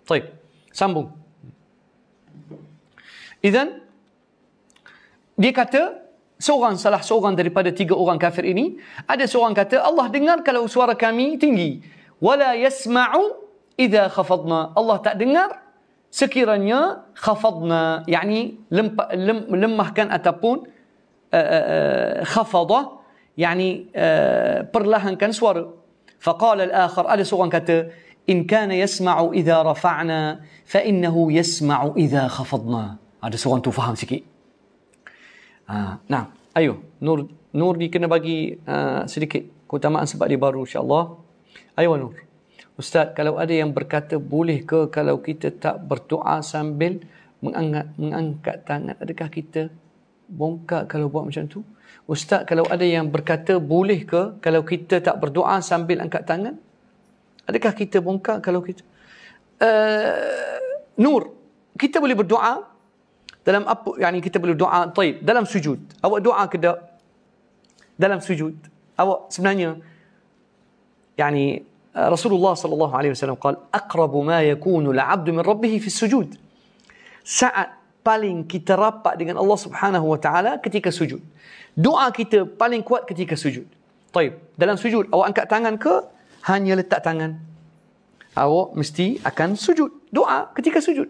طيب sambung. اذا dia kata seorang salah seorang daripada tiga orang kafir ini ada seorang kata Allah dengar kalau suara kami tinggi wala yasma'u idza khafadna Allah tak dengar sekiranya khafadna yakni lem, lem, lemahkan ataupun uh, uh, khafadah yakni uh, perlahankan suara faqala al-akhar ada seorang kata in kana yasma'u idza rafa'na fa innahu yasma'u idza khafadna ada seorang tu faham sikit Ha, nah, ayo Nur Nur ni kena bagi uh, sedikit keutamaan sebab dia baru insya-Allah. Ayo Nur. Ustaz, kalau ada yang berkata boleh ke kalau kita tak berdoa sambil mengangkat mengangkat tangan adakah kita bongkak kalau buat macam tu? Ustaz, kalau ada yang berkata boleh ke kalau kita tak berdoa sambil angkat tangan? Adakah kita bongkak kalau kita? Uh, Nur, kita boleh berdoa dalam apa yang kita perlu doa taib dalam sujud awak doa ke tak dalam sujud awak sebenarnya yani eh, Rasulullah sallallahu alaihi wasallam qala aqrabu ma yakunu al-'abdu min rabbih fi sujud saat paling kita rapat dengan Allah Subhanahu wa taala ketika sujud doa kita paling kuat ketika sujud taib dalam sujud awak angkat tangan ke hanya letak tangan awak mesti akan sujud doa ketika sujud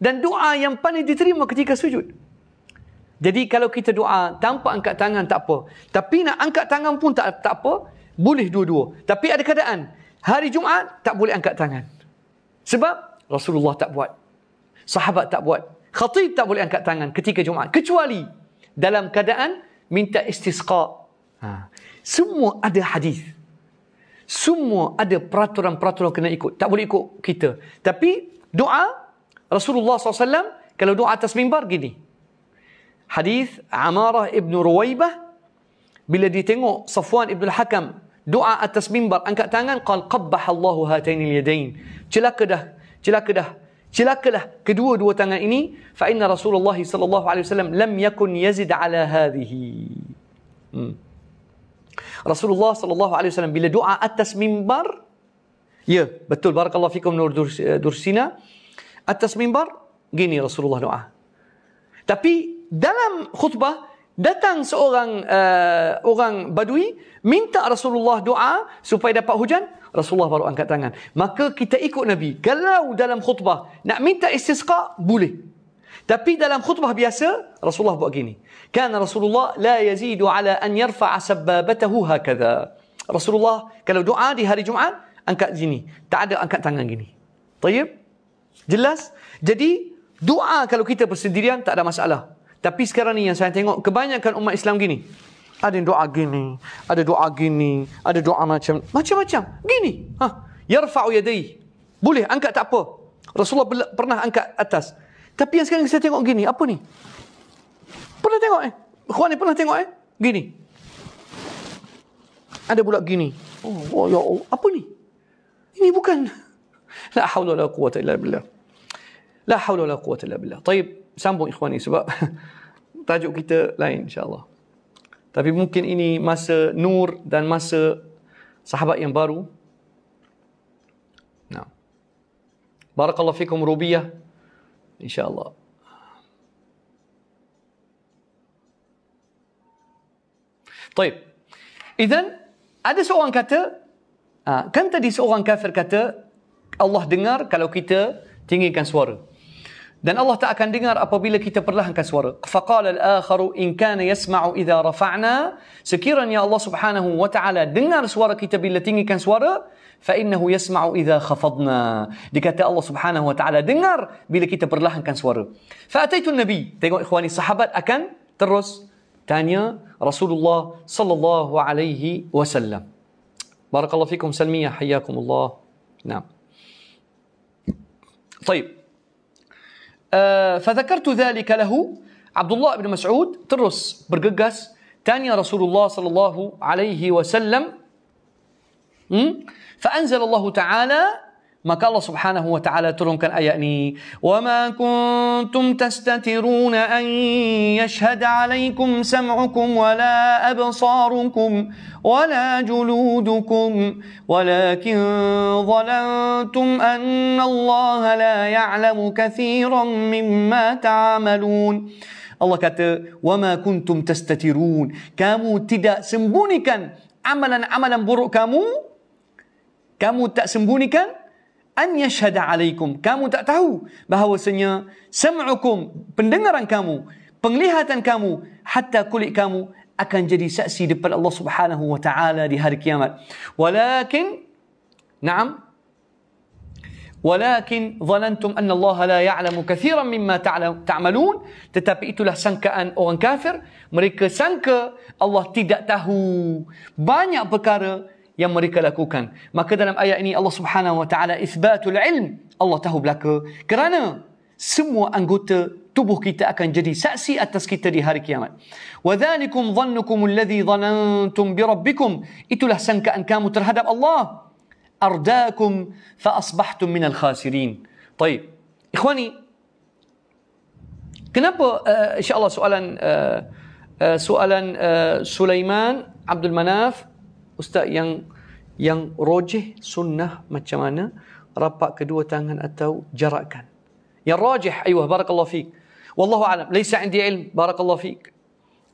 dan doa yang paling diterima ketika sujud. Jadi kalau kita doa tanpa angkat tangan tak apa. Tapi nak angkat tangan pun tak tak apa. Boleh dua-dua. Tapi ada keadaan. Hari Jumaat tak boleh angkat tangan. Sebab Rasulullah tak buat. Sahabat tak buat. Khatib tak boleh angkat tangan ketika Jumaat. Kecuali dalam keadaan minta istisqa. Ha. Semua ada hadis. Semua ada peraturan-peraturan kena ikut. Tak boleh ikut kita. Tapi doa Rasulullah SAW kalau doa atas mimbar gini. Hadis Amarah ibn Ruwaibah bila dia tengok Safwan ibn Hakam doa atas mimbar angkat tangan qal qabbah Allah hatain yadain. Celaka dah, celaka dah. Celakalah kedua-dua tangan ini fa inna Rasulullah sallallahu alaihi wasallam lam yakun yazid ala hadhihi. Hmm. Rasulullah sallallahu alaihi wasallam bila doa atas mimbar ya betul barakallahu fikum nur eh, dursina dur atas mimbar, gini Rasulullah doa. Tapi dalam khutbah datang seorang uh, orang badui minta Rasulullah doa supaya dapat hujan, Rasulullah baru angkat tangan. Maka kita ikut Nabi. Kalau dalam khutbah nak minta istisqa boleh. Tapi dalam khutbah biasa Rasulullah buat gini. Kan Rasulullah la yazidu ala an yarfa'a sababatahu hakadha. Rasulullah kalau doa di hari Jumaat angkat gini. Tak ada angkat tangan gini. Tayyib. Jelas? Jadi, doa kalau kita bersendirian tak ada masalah. Tapi sekarang ni yang saya tengok, kebanyakan umat Islam gini. Ada yang doa gini, ada doa gini, ada doa macam, macam-macam. Gini. Ha. Yarfa'u yadai. Boleh, angkat tak apa. Rasulullah pernah angkat atas. Tapi yang sekarang saya tengok gini, apa ni? Pernah tengok eh? Kau ni pernah tengok eh? Gini. Ada pula gini. Oh, oh ya Allah. Apa ni? Ini bukan. لا حول ولا قوة إلا بالله لا حول ولا قوة إلا بالlah طيب sambung ikhwani sebab tajuk kita lain insyaAllah tapi mungkin ini masa Nur dan masa sahabat yang baru nah. Barakallahu fikum rubiyah insyaAllah طيب إذن ada seorang kata ha, kan tadi seorang kafir kata Allah dengar kalau kita tinggikan suara. Dan Allah tak akan dengar apabila kita perlahankan suara. Faqala al-akharu in kana yasma'u idha rafa'na. Sekiranya Allah Subhanahu wa taala dengar suara kita bila tinggikan suara, fa innahu yasma'u idha khafadna. Dikata Allah Subhanahu wa taala dengar bila kita perlahankan suara. Fa ataitu nabi Tengok ikhwani sahabat akan terus tanya Rasulullah sallallahu alaihi wasallam. Barakallahu fikum Salmiya, hayyakumullah. Naam. طيب آه فذكرت ذلك له عبد الله بن مسعود ترس برققس تاني رسول الله صلى الله عليه وسلم فأنزل الله تعالى maka Allah Subhanahu wa taala turunkan ayat ini wama kuntum tastatiruna an yashhad alaikum sam'ukum wala absarukum wala juludukum walakin ظننتم أن الله لا يعلم كثيرا مما تعملون Allah kata, وَمَا كُنْتُمْ تَسْتَتِرُونَ Kamu tidak sembunyikan amalan-amalan buruk kamu. Kamu tak sembunyikan an yashhada alaikum kamu tak tahu bahawasanya sam'ukum pendengaran kamu penglihatan kamu hatta kulit kamu akan jadi saksi depan Allah Subhanahu wa taala di hari kiamat walakin na'am Walakin zalantum anna Allah la ya'lamu kathiran mimma ta'malun tetapi itulah sangkaan orang kafir mereka sangka Allah tidak tahu banyak perkara يمرك لكوكا ما كده لم أي إني الله سبحانه وتعالى إثبات العلم الله تهب لك كرانا سمو أنقوت تبوك تأكن جدي سأسي التسكيت دي هاري كيامة وذلكم ظنكم الذي ظننتم بربكم إتو له سنك أن كاموا ترهدب الله أرداكم فأصبحتم من الخاسرين طيب إخواني كنب آه، إن شاء الله سؤالا آه، آه، سؤالا سليمان عبد المناف Ustaz yang yang rojih sunnah macam mana? Rapat kedua tangan atau jarakkan. Yang rajih ayuh barakallahu fiik. Wallahu alam, laysa indi ilm, barakallahu fiik.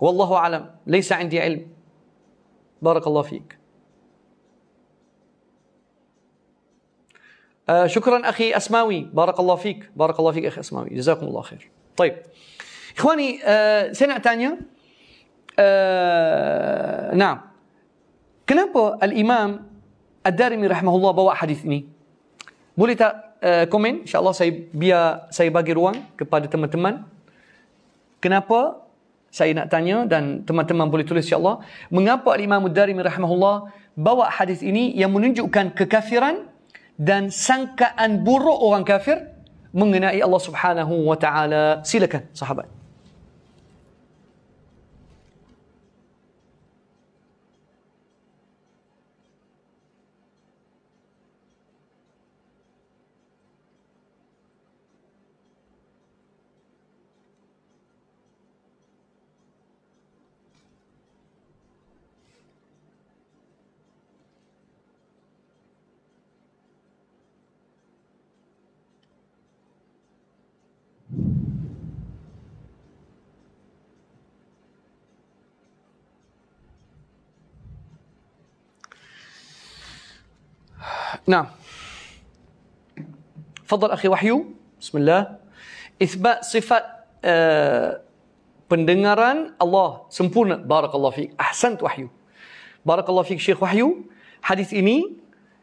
Wallahu alam, laysa indi ilm. Barakallahu fiik. آه شكرا اخي اسماوي بارك الله فيك بارك الله فيك اخي اسماوي جزاكم الله خير طيب اخواني آه سنه ثانيه آه نعم Kenapa Al-Imam Ad-Darimi rahmahullah bawa hadis ini? Boleh tak eh, komen? InsyaAllah saya biar saya bagi ruang kepada teman-teman. Kenapa saya nak tanya dan teman-teman boleh tulis insyaAllah. Mengapa Al-Imam Ad-Darimi rahmahullah bawa hadis ini yang menunjukkan kekafiran dan sangkaan buruk orang kafir mengenai Allah subhanahu wa ta'ala. Silakan sahabat. نعم فضل أخي وحيو بسم الله إثبات صفة آه pendengaran Allah sempurna barakallahu fiik ahsan wahyu barakallahu fiik syekh wahyu hadis ini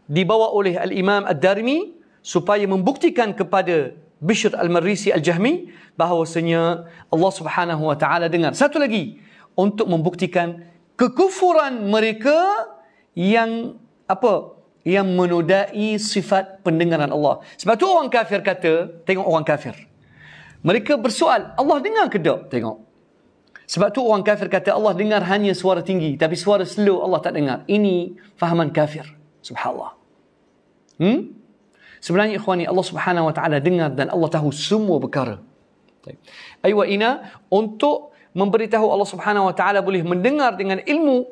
dibawa oleh al imam ad-darimi supaya membuktikan kepada bishr al-marisi al-jahmi bahawasanya Allah Subhanahu wa taala dengar satu lagi untuk membuktikan kekufuran mereka yang apa yang menodai sifat pendengaran Allah. Sebab tu orang kafir kata, tengok orang kafir. Mereka bersoal, Allah dengar ke tak? Tengok. Sebab tu orang kafir kata Allah dengar hanya suara tinggi tapi suara slow Allah tak dengar. Ini fahaman kafir. Subhanallah. Hmm? Sebenarnya ikhwani Allah Subhanahu wa taala dengar dan Allah tahu semua perkara. Baik. ina untuk memberitahu Allah Subhanahu wa taala boleh mendengar dengan ilmu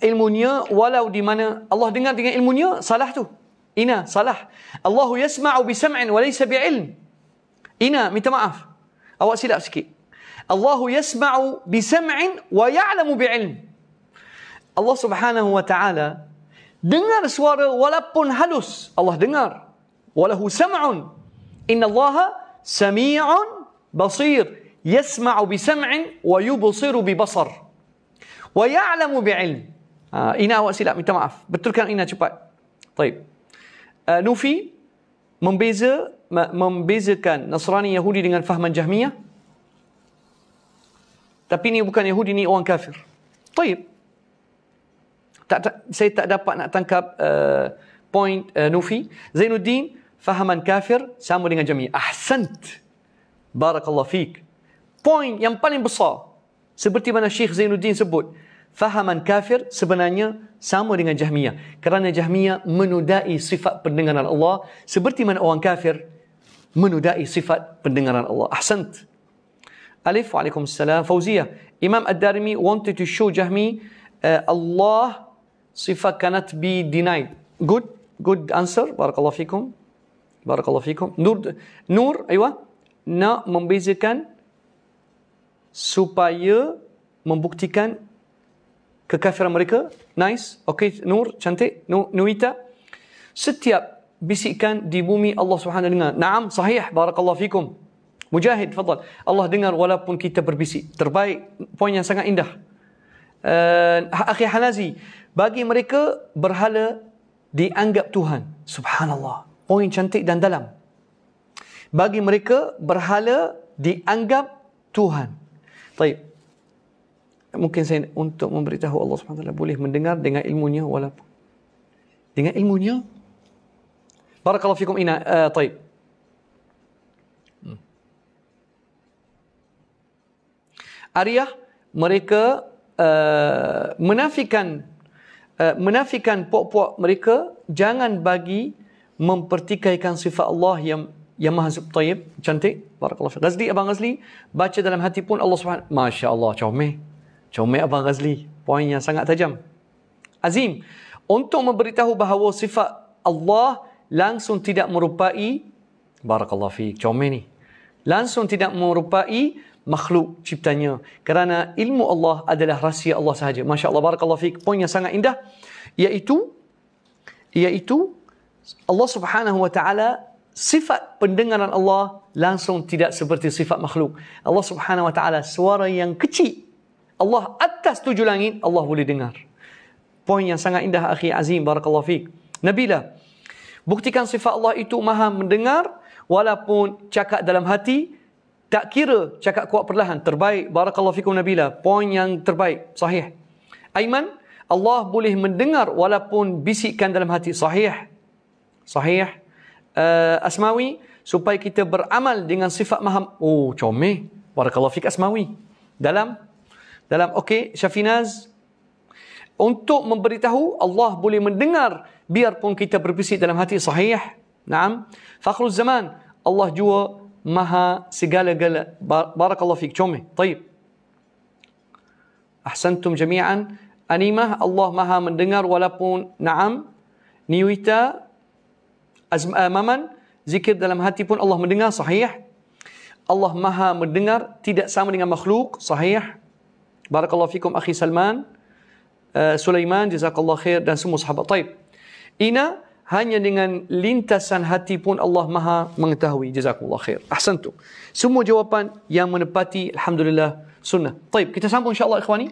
ilmunya walau di mana Allah dengar dengan ilmunya salah tu. Ina salah. Allahu yasma'u bi sam'in wa laysa bi ilm. Ina minta maaf. Awak silap sikit. Allahu yasma'u bi sam'in wa ya'lamu bi ilm. Allah Subhanahu wa taala dengar suara walaupun halus. Allah dengar. Walahu sam'un. Inna Allah sami'un basir. Yasma'u bi sam'in wa yubsiru bi basar. wa ya'lamu bi'ilm. Uh, Ina awak silap, minta maaf. Betulkan Ina cepat. Baik. Uh, Nufi membeza membezakan Nasrani Yahudi dengan fahaman Jahmiyah. Tapi ni bukan Yahudi, ni orang kafir. Baik. Tak, tak, saya tak dapat nak tangkap uh, point uh, Nufi. Zainuddin, fahaman kafir sama dengan Jahmiyah. Ahsant. Barakallah fiqh. Point yang paling besar. Seperti mana Syekh Zainuddin sebut fahaman kafir sebenarnya sama dengan Jahmiyah. Kerana Jahmiyah menudai sifat pendengaran Allah seperti mana orang kafir menudai sifat pendengaran Allah. Ahsant. Alif wa alaikum salam. Fauziyah. Imam Ad-Darimi wanted to show Jahmi uh, Allah sifat cannot be denied. Good. Good answer. Barakallahu fikum. Barakallahu fikum. Nur. Nur. Aywa. Nak membezakan supaya membuktikan ke kafir mereka. Nice. Okay, Nur, cantik. nu, Nuita. Setiap bisikan di bumi Allah Subhanahu dengar. Naam, sahih. Barakallahu fikum. Mujahid, fadal. Allah dengar walaupun kita berbisik. Terbaik. Poin yang sangat indah. Uh, akhi Hanazi, bagi mereka berhala dianggap Tuhan. Subhanallah. Poin cantik dan dalam. Bagi mereka berhala dianggap Tuhan. Baik mungkin saya untuk memberitahu Allah SWT boleh mendengar dengan ilmunya walaupun. Dengan ilmunya. Barakallahu fikum ina. Uh, taib. Hmm. Ariyah, mereka uh, menafikan uh, menafikan puak-puak mereka jangan bagi mempertikaikan sifat Allah yang yang maha taib cantik barakallahu fiik Ghazli abang Ghazli baca dalam hati pun Allah Subhanahu masya-Allah comel Comel Abang Ghazli. Poin yang sangat tajam. Azim, untuk memberitahu bahawa sifat Allah langsung tidak merupai Barakallah fi comel ni. Langsung tidak merupai makhluk ciptanya. Kerana ilmu Allah adalah rahsia Allah sahaja. Masya Allah, Barakallah fi. Poin yang sangat indah. Iaitu, iaitu Allah subhanahu wa ta'ala sifat pendengaran Allah langsung tidak seperti sifat makhluk. Allah Subhanahu wa taala suara yang kecil Allah atas tujuh langit, Allah boleh dengar. Poin yang sangat indah akhir azim barakallahu fiik. Nabilah buktikan sifat Allah itu maha mendengar walaupun cakap dalam hati tak kira cakap kuat perlahan terbaik barakallahu fiikum Nabilah. Poin yang terbaik, sahih. Aiman, Allah boleh mendengar walaupun bisikkan dalam hati, sahih. Sahih. Uh, asmawi, supaya kita beramal dengan sifat maha Oh, comel. Barakallahu fiik Asmawi. Dalam dalam okey Syafinaz untuk memberitahu Allah boleh mendengar biarpun kita berbisik dalam hati sahih naam fakhruz zaman Allah jua maha segala-gala Barakallah fik cume طيب ahsantum jami'an animah Allah maha mendengar walaupun naam niwita azm eh, zikir dalam hati pun Allah mendengar sahih Allah maha mendengar tidak sama dengan makhluk sahih Barakallahu fikum akhi Salman, uh, Sulaiman, jazakallahu khair dan semua sahabat. Taib. Ina hanya dengan lintasan hati pun Allah Maha mengetahui jazakumullah khair. Ahsantu. Semua jawapan yang menepati alhamdulillah sunnah. Baik, kita sambung insya-Allah ikhwani.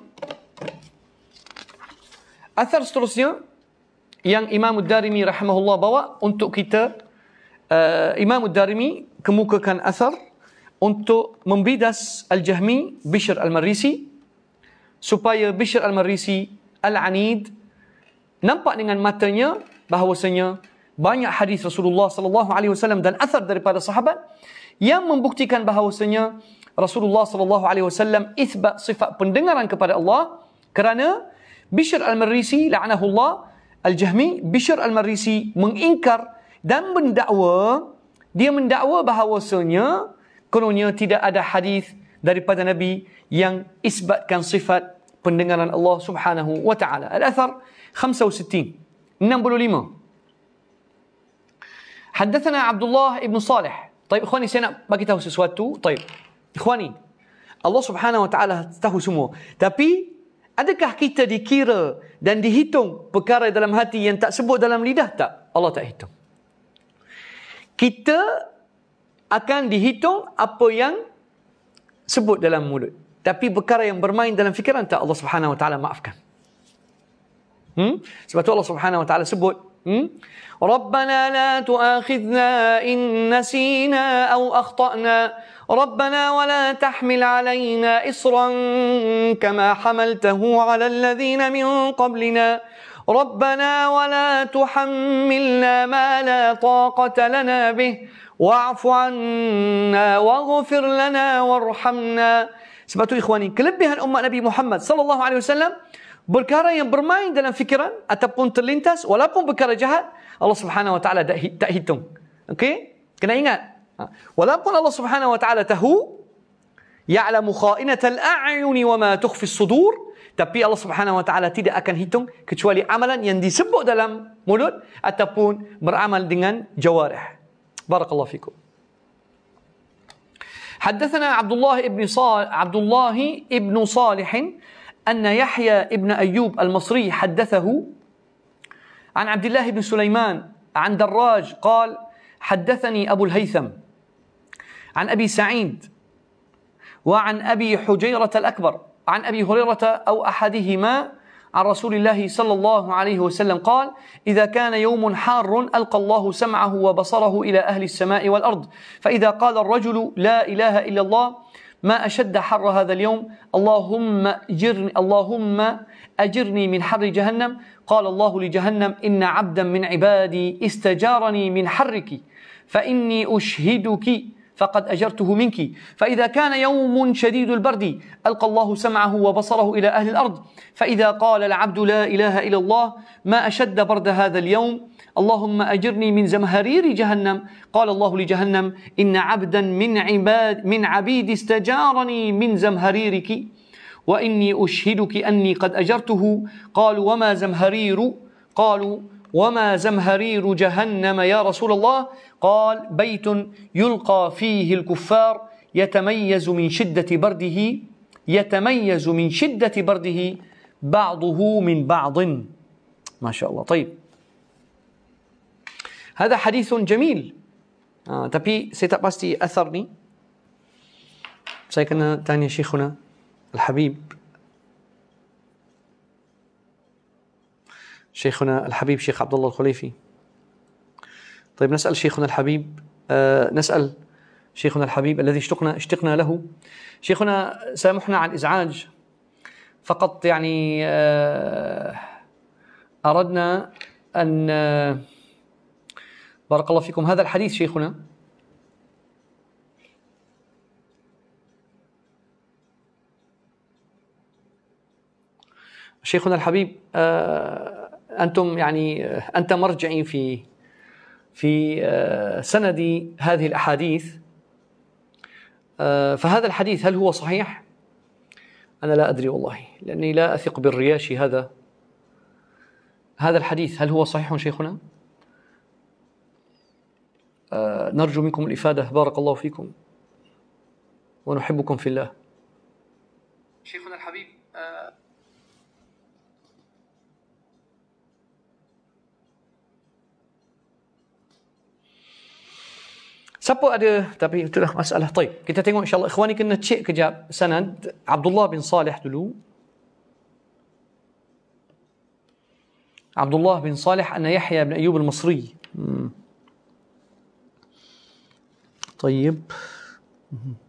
Athar seterusnya yang Imam Ad-Darimi rahimahullah bawa untuk kita uh, Imam Ad-Darimi kemukakan athar untuk membidas Al-Jahmi, Bishr Al-Marisi supaya Bishr al-Marisi al-Anid nampak dengan matanya bahawasanya banyak hadis Rasulullah sallallahu alaihi wasallam dan asar daripada sahabat yang membuktikan bahawasanya Rasulullah sallallahu alaihi wasallam isbat sifat pendengaran kepada Allah kerana Bishr al-Marisi Allah, al-Jahmi Bishr al-Marisi mengingkar dan mendakwa dia mendakwa bahawasanya kononnya tidak ada hadis daripada Nabi yang isbatkan sifat pendengaran Allah Subhanahu wa taala. Al-Athar 65. 65. Hadathana Abdullah ibn Salih. Baik, ikhwani saya nak bagi tahu sesuatu. Baik. Ikhwani, Allah Subhanahu wa taala tahu semua. Tapi adakah kita dikira dan dihitung perkara dalam hati yang tak sebut dalam lidah tak? Allah tak hitung. Kita akan dihitung apa yang sebut dalam mulut. tapi perkara yang bermain dalam fikiran tak Allah Subhanahu Wa Taala maafkan. Hmm? Sebab tu Allah Subhanahu Wa Taala sebut, hmm? ربنا لا تؤاخذنا إن نسينا أو أخطأنا ربنا ولا تحمل علينا إصرا كما حملته على الذين من قبلنا ربنا ولا تحملنا ما لا طاقة لنا به واعف عنا واغفر لنا وارحمنا سمعتوا إخواني كلب بها الأمة نبي محمد صلى الله عليه وسلم بركارا ينبرماين دلن فكرا أتبقون تلنتس ولا بكم بكرا جهد الله سبحانه وتعالى تأهيتم أوكي كنا ينغل ولا بكم الله سبحانه وتعالى تهو يعلم خائنة الأعين وما تخفي الصدور تبي الله سبحانه وتعالى تيدا أكن هيتون كتشوالي عملا يندي سبو دلم مولود أتبقون برعمل دنان جوارح بارك الله فيكم حدثنا عبد الله ابن صالح عبد الله ابن صالح أن يحيى ابن أيوب المصري حدثه عن عبد الله بن سليمان عن دراج قال حدثني أبو الهيثم عن أبي سعيد وعن أبي حجيرة الأكبر عن أبي هريرة أو أحدهما عن رسول الله صلى الله عليه وسلم قال إذا كان يوم حار ألقى الله سمعه وبصره إلى أهل السماء والأرض فإذا قال الرجل لا إله إلا الله ما أشد حر هذا اليوم اللهم أجرني, اللهم أجرني من حر جهنم قال الله لجهنم إن عبدا من عبادي استجارني من حرك فإني أشهدك فقد أجرته منك فإذا كان يوم شديد البرد ألقى الله سمعه وبصره إلى أهل الأرض فإذا قال العبد لا إله إلا الله ما أشد برد هذا اليوم اللهم أجرني من زمهرير جهنم قال الله لجهنم إن عبدا من عباد من عبيدي استجارني من زمهريرك وإني أشهدك أني قد أجرته قالوا وما زمهرير قالوا وما زمهرير جهنم يا رسول الله قال بيت يلقى فيه الكفار يتميز من شدة برده يتميز من شدة برده بعضه من بعض ما شاء الله طيب هذا حديث جميل آه, tapi saya tak pasti asar ni saya kena tanya syekhuna al-habib شيخنا الحبيب شيخ عبد الله الخليفي طيب نسأل شيخنا الحبيب آه نسأل شيخنا الحبيب الذي اشتقنا اشتقنا له شيخنا سامحنا على الإزعاج فقط يعني آه أردنا أن آه بارك الله فيكم هذا الحديث شيخنا شيخنا الحبيب آه انتم يعني انت مرجعي في في آه، سند هذه الاحاديث آه، فهذا الحديث هل هو صحيح؟ انا لا ادري والله لاني لا اثق بالرياشي هذا هذا الحديث هل هو صحيح شيخنا؟ آه، نرجو منكم الافاده بارك الله فيكم ونحبكم في الله شيخنا الحبيب Siapa ada tapi itulah masalah. Baik, kita tengok insya-Allah ikhwani kena cek kejap sanad Abdullah bin Salih dulu. Abdullah bin Salih anna Yahya bin Ayyub al-Masri. Hmm. طيب. Mm-hmm.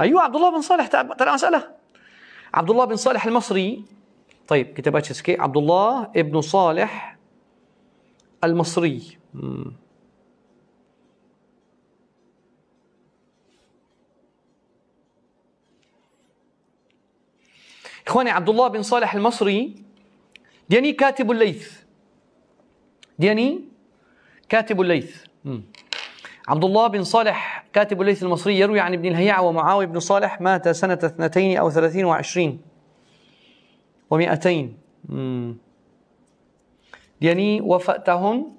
ايوه عبد الله بن صالح ترى طيب، اساله عبد الله بن صالح المصري طيب كتابات شسكي عبد الله ابن صالح المصري اخواني عبد الله بن صالح المصري دياني كاتب الليث دياني كاتب الليث عبد الله بن صالح كاتب الليث المصري يروي عن ابن الهيعة ومعاوية بن صالح مات سنة اثنتين أو ثلاثين وعشرين ومئتين يعني وفأتهم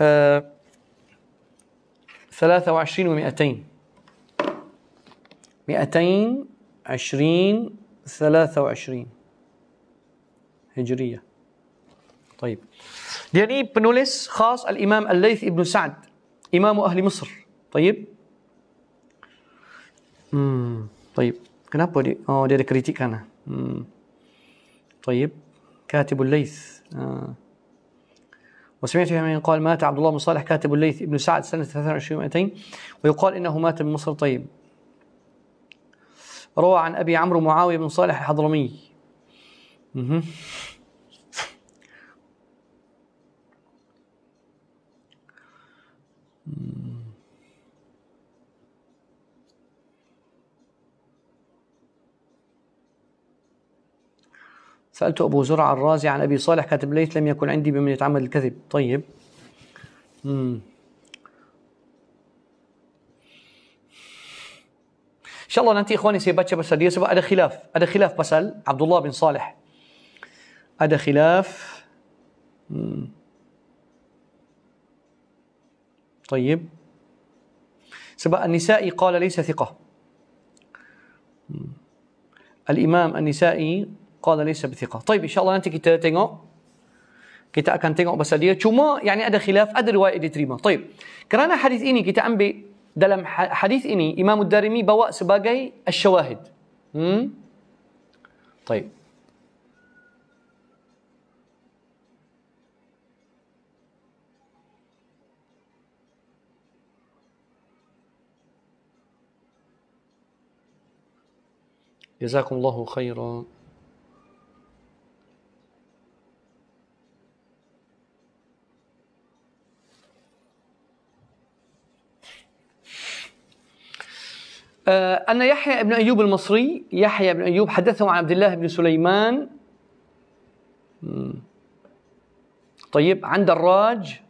آه، ثلاثة وعشرين ومئتين مئتين عشرين ثلاثة وعشرين هجرية طيب يعني بنولس خاص الإمام الليث ابن سعد إمام أهل مصر طيب مم. طيب kenapa dia أو oh, دي ada أنا ah? مم. طيب كاتب الليث آه. وسمعت من قال مات عبد الله بن صالح كاتب الليث ابن سعد سنة 23 200 ويقال إنه مات من مصر طيب روى عن أبي عمرو معاوية بن صالح الحضرمي سألت أبو زرع الرازي عن أبي صالح كاتب ليت لم يكن عندي بمن يتعمد الكذب طيب مم. إن شاء الله ننتي إخواني سيباتشا بس هذا خلاف هذا خلاف بسأل عبد الله بن صالح هذا خلاف مم. طيب سبق النسائي قال ليس ثقة مم. الإمام النسائي qala laysa bithiqah. Baik, insya-Allah nanti kita tengok kita akan tengok pasal dia. Cuma yang ada khilaf, ada riwayat diterima. Baik. Kerana hadis ini kita ambil dalam hadis ini Imam Ad-Darimi bawa sebagai asy-syawahid. Hmm? Baik. جزاكم الله خيرا آه، أن يحيى بن أيوب المصري يحيى بن أيوب حدثه عن عبد الله بن سليمان طيب عند الراج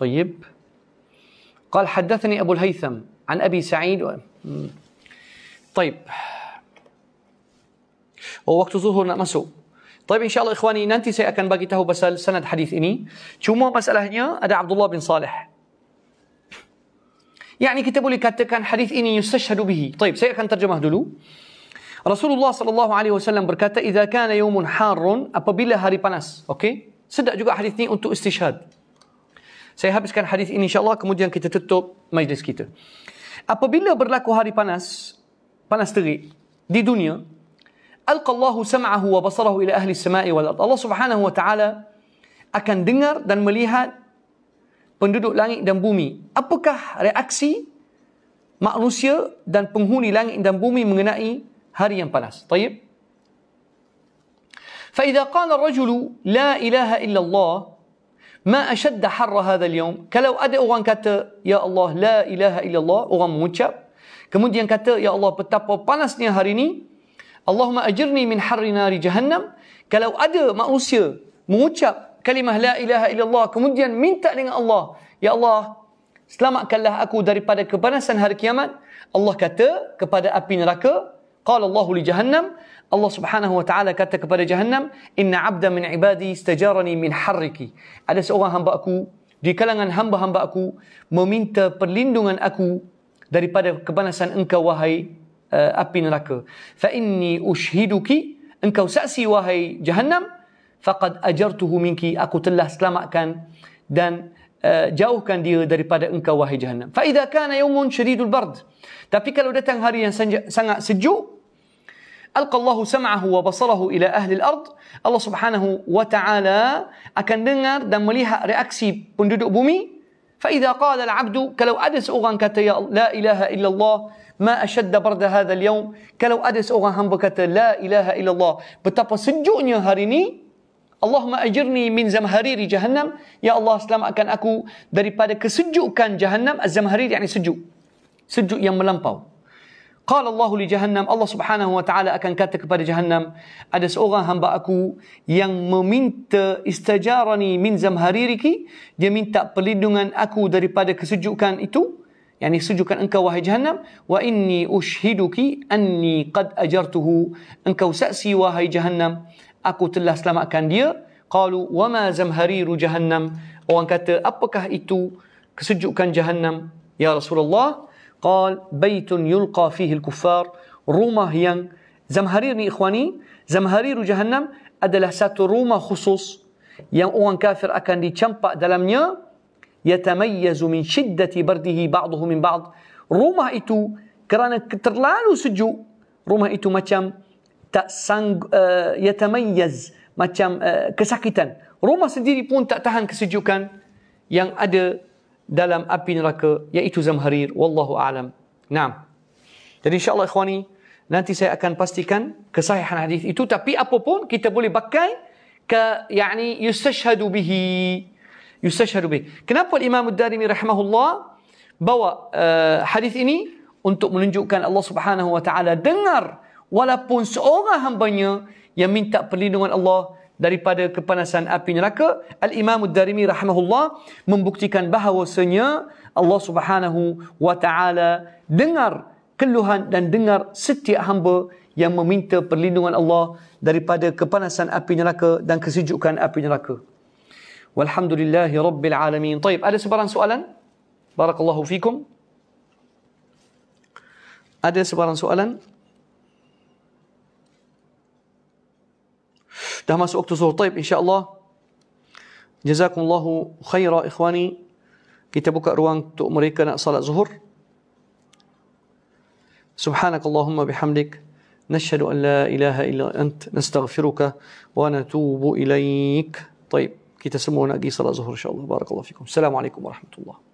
طيب قال حدثني أبو الهيثم عن أبي سعيد طيب Oh, waktu zuhur nak masuk. Tapi ان شاء الله nanti saya akan bagi tahu pasal sanad hadis ini. Cuma masalahnya ada Abdullah bin Saleh. Yani kita boleh katakan hadis ini yustashhadu bihi. Tapi saya akan terjemah dulu. Rasulullah sallallahu alaihi wasallam berkata jika kana yawmun harrun apabila hari panas. okay. Sedak juga hadis ini untuk istishhad. Saya habiskan hadis ini insyaallah kemudian kita tutup majlis kita. Apabila berlaku hari panas, panas terik di dunia, ألقى الله سمعه وبصره إلى أهل السماء والأرض الله سبحانه وتعالى akan dengar dan melihat penduduk langit dan bumi. Apakah reaksi manusia dan penghuni langit dan bumi mengenai hari yang panas? Tayyib. فَإِذَا قَالَ الرَّجُلُ لَا إِلَهَ إِلَّا اللَّهِ مَا أَشَدَّ حَرَّ هَذَا الْيَوْمِ Kalau ada orang kata, Ya Allah, La ilaha illallah, orang mengucap. Kemudian kata, Ya Allah, betapa panasnya hari ini. Allahumma ajirni min harri nari jahannam. Kalau ada manusia mengucap kalimah la ilaha illallah kemudian minta dengan Allah, ya Allah, selamatkanlah aku daripada kepanasan hari kiamat. Allah kata kepada api neraka, qala Allah li jahannam, Allah Subhanahu wa taala kata kepada jahannam, inna 'abda min 'ibadi istajarani min harriki. Ada seorang hamba aku di kalangan hamba-hamba aku meminta perlindungan aku daripada kepanasan engkau wahai uh, api neraka. Fa inni ushiduki engkau saksi wahai jahannam faqad ajartuhu minki aku telah selamatkan dan uh, jauhkan dia daripada engkau wahai jahannam. Fa idza kana yawmun shadidul bard. Tapi kalau datang hari yang sanja, sangat sejuk ألقى الله سمعه وبصره إلى أهل الأرض الله سبحانه وتعالى أكن دنر دم ليها رأكسي بندد بومي فإذا قال العبد كلو أدس أغان كتيا لا إله إلا الله ما أشد برد هذا اليوم كلو أدس أغان همبكت لا إله إلا الله بتابا سجوني هاريني اللهم أجرني من زمهرير جهنم يا الله سلام أكن أكو داري بادة كسجو كان جهنم الزمهرير يعني سجو سجو يم قال الله لجهنم الله سبحانه وتعالى أكن كاتك بادة جهنم أدس أغان همبا أكو يم ممنت استجارني من زمهريركي جمنت بلدنغن أكو داري بادة كسجو كان إتو yakni sujukan engkau wahai jahannam wa inni ushiduki anni qad ajartuhu engkau saksi wahai jahannam aku telah selamatkan dia qalu wa ma zamhariru jahannam orang kata apakah itu kesejukan jahannam ya rasulullah qal baitun yulqa fihi al-kuffar rumah yang zamharir ni ikhwani zamhariru jahannam adalah satu rumah khusus yang orang kafir akan dicampak dalamnya yatamayyazu min shiddati bardihi ba'dahu min ba'd rumah itu kerana terlalu sejuk rumah itu macam tak sang uh, yatamayyaz macam uh, kesakitan rumah sendiri pun tak tahan kesejukan yang ada dalam api neraka iaitu zamharir wallahu alam naam jadi insyaallah ikhwani nanti saya akan pastikan kesahihan hadis itu tapi apapun kita boleh pakai ke yakni yustashhadu bihi yustashhadu bih. Kenapa Imam Ad-Darimi rahimahullah bawa uh, hadis ini untuk menunjukkan Allah Subhanahu wa taala dengar walaupun seorang hambanya yang minta perlindungan Allah daripada kepanasan api neraka al-imam ad-darimi rahimahullah membuktikan bahawasanya Allah Subhanahu wa taala dengar keluhan dan dengar setiap hamba yang meminta perlindungan Allah daripada kepanasan api neraka dan kesejukan api neraka والحمد لله رب العالمين طيب ada sebarang soalan barakallahu fikum ada sebarang soalan dah masuk waktu zuhur طيب insyaallah jazakumullahu khaira ikhwani kita buka ruang untuk mereka nak salat zuhur سبحانك اللهم بحمدك نشهد أن لا إله إلا أنت نستغفرك ونتوب إليك طيب كي تسمونا قيصر الازهر ان شاء الله بارك الله فيكم السلام عليكم ورحمه الله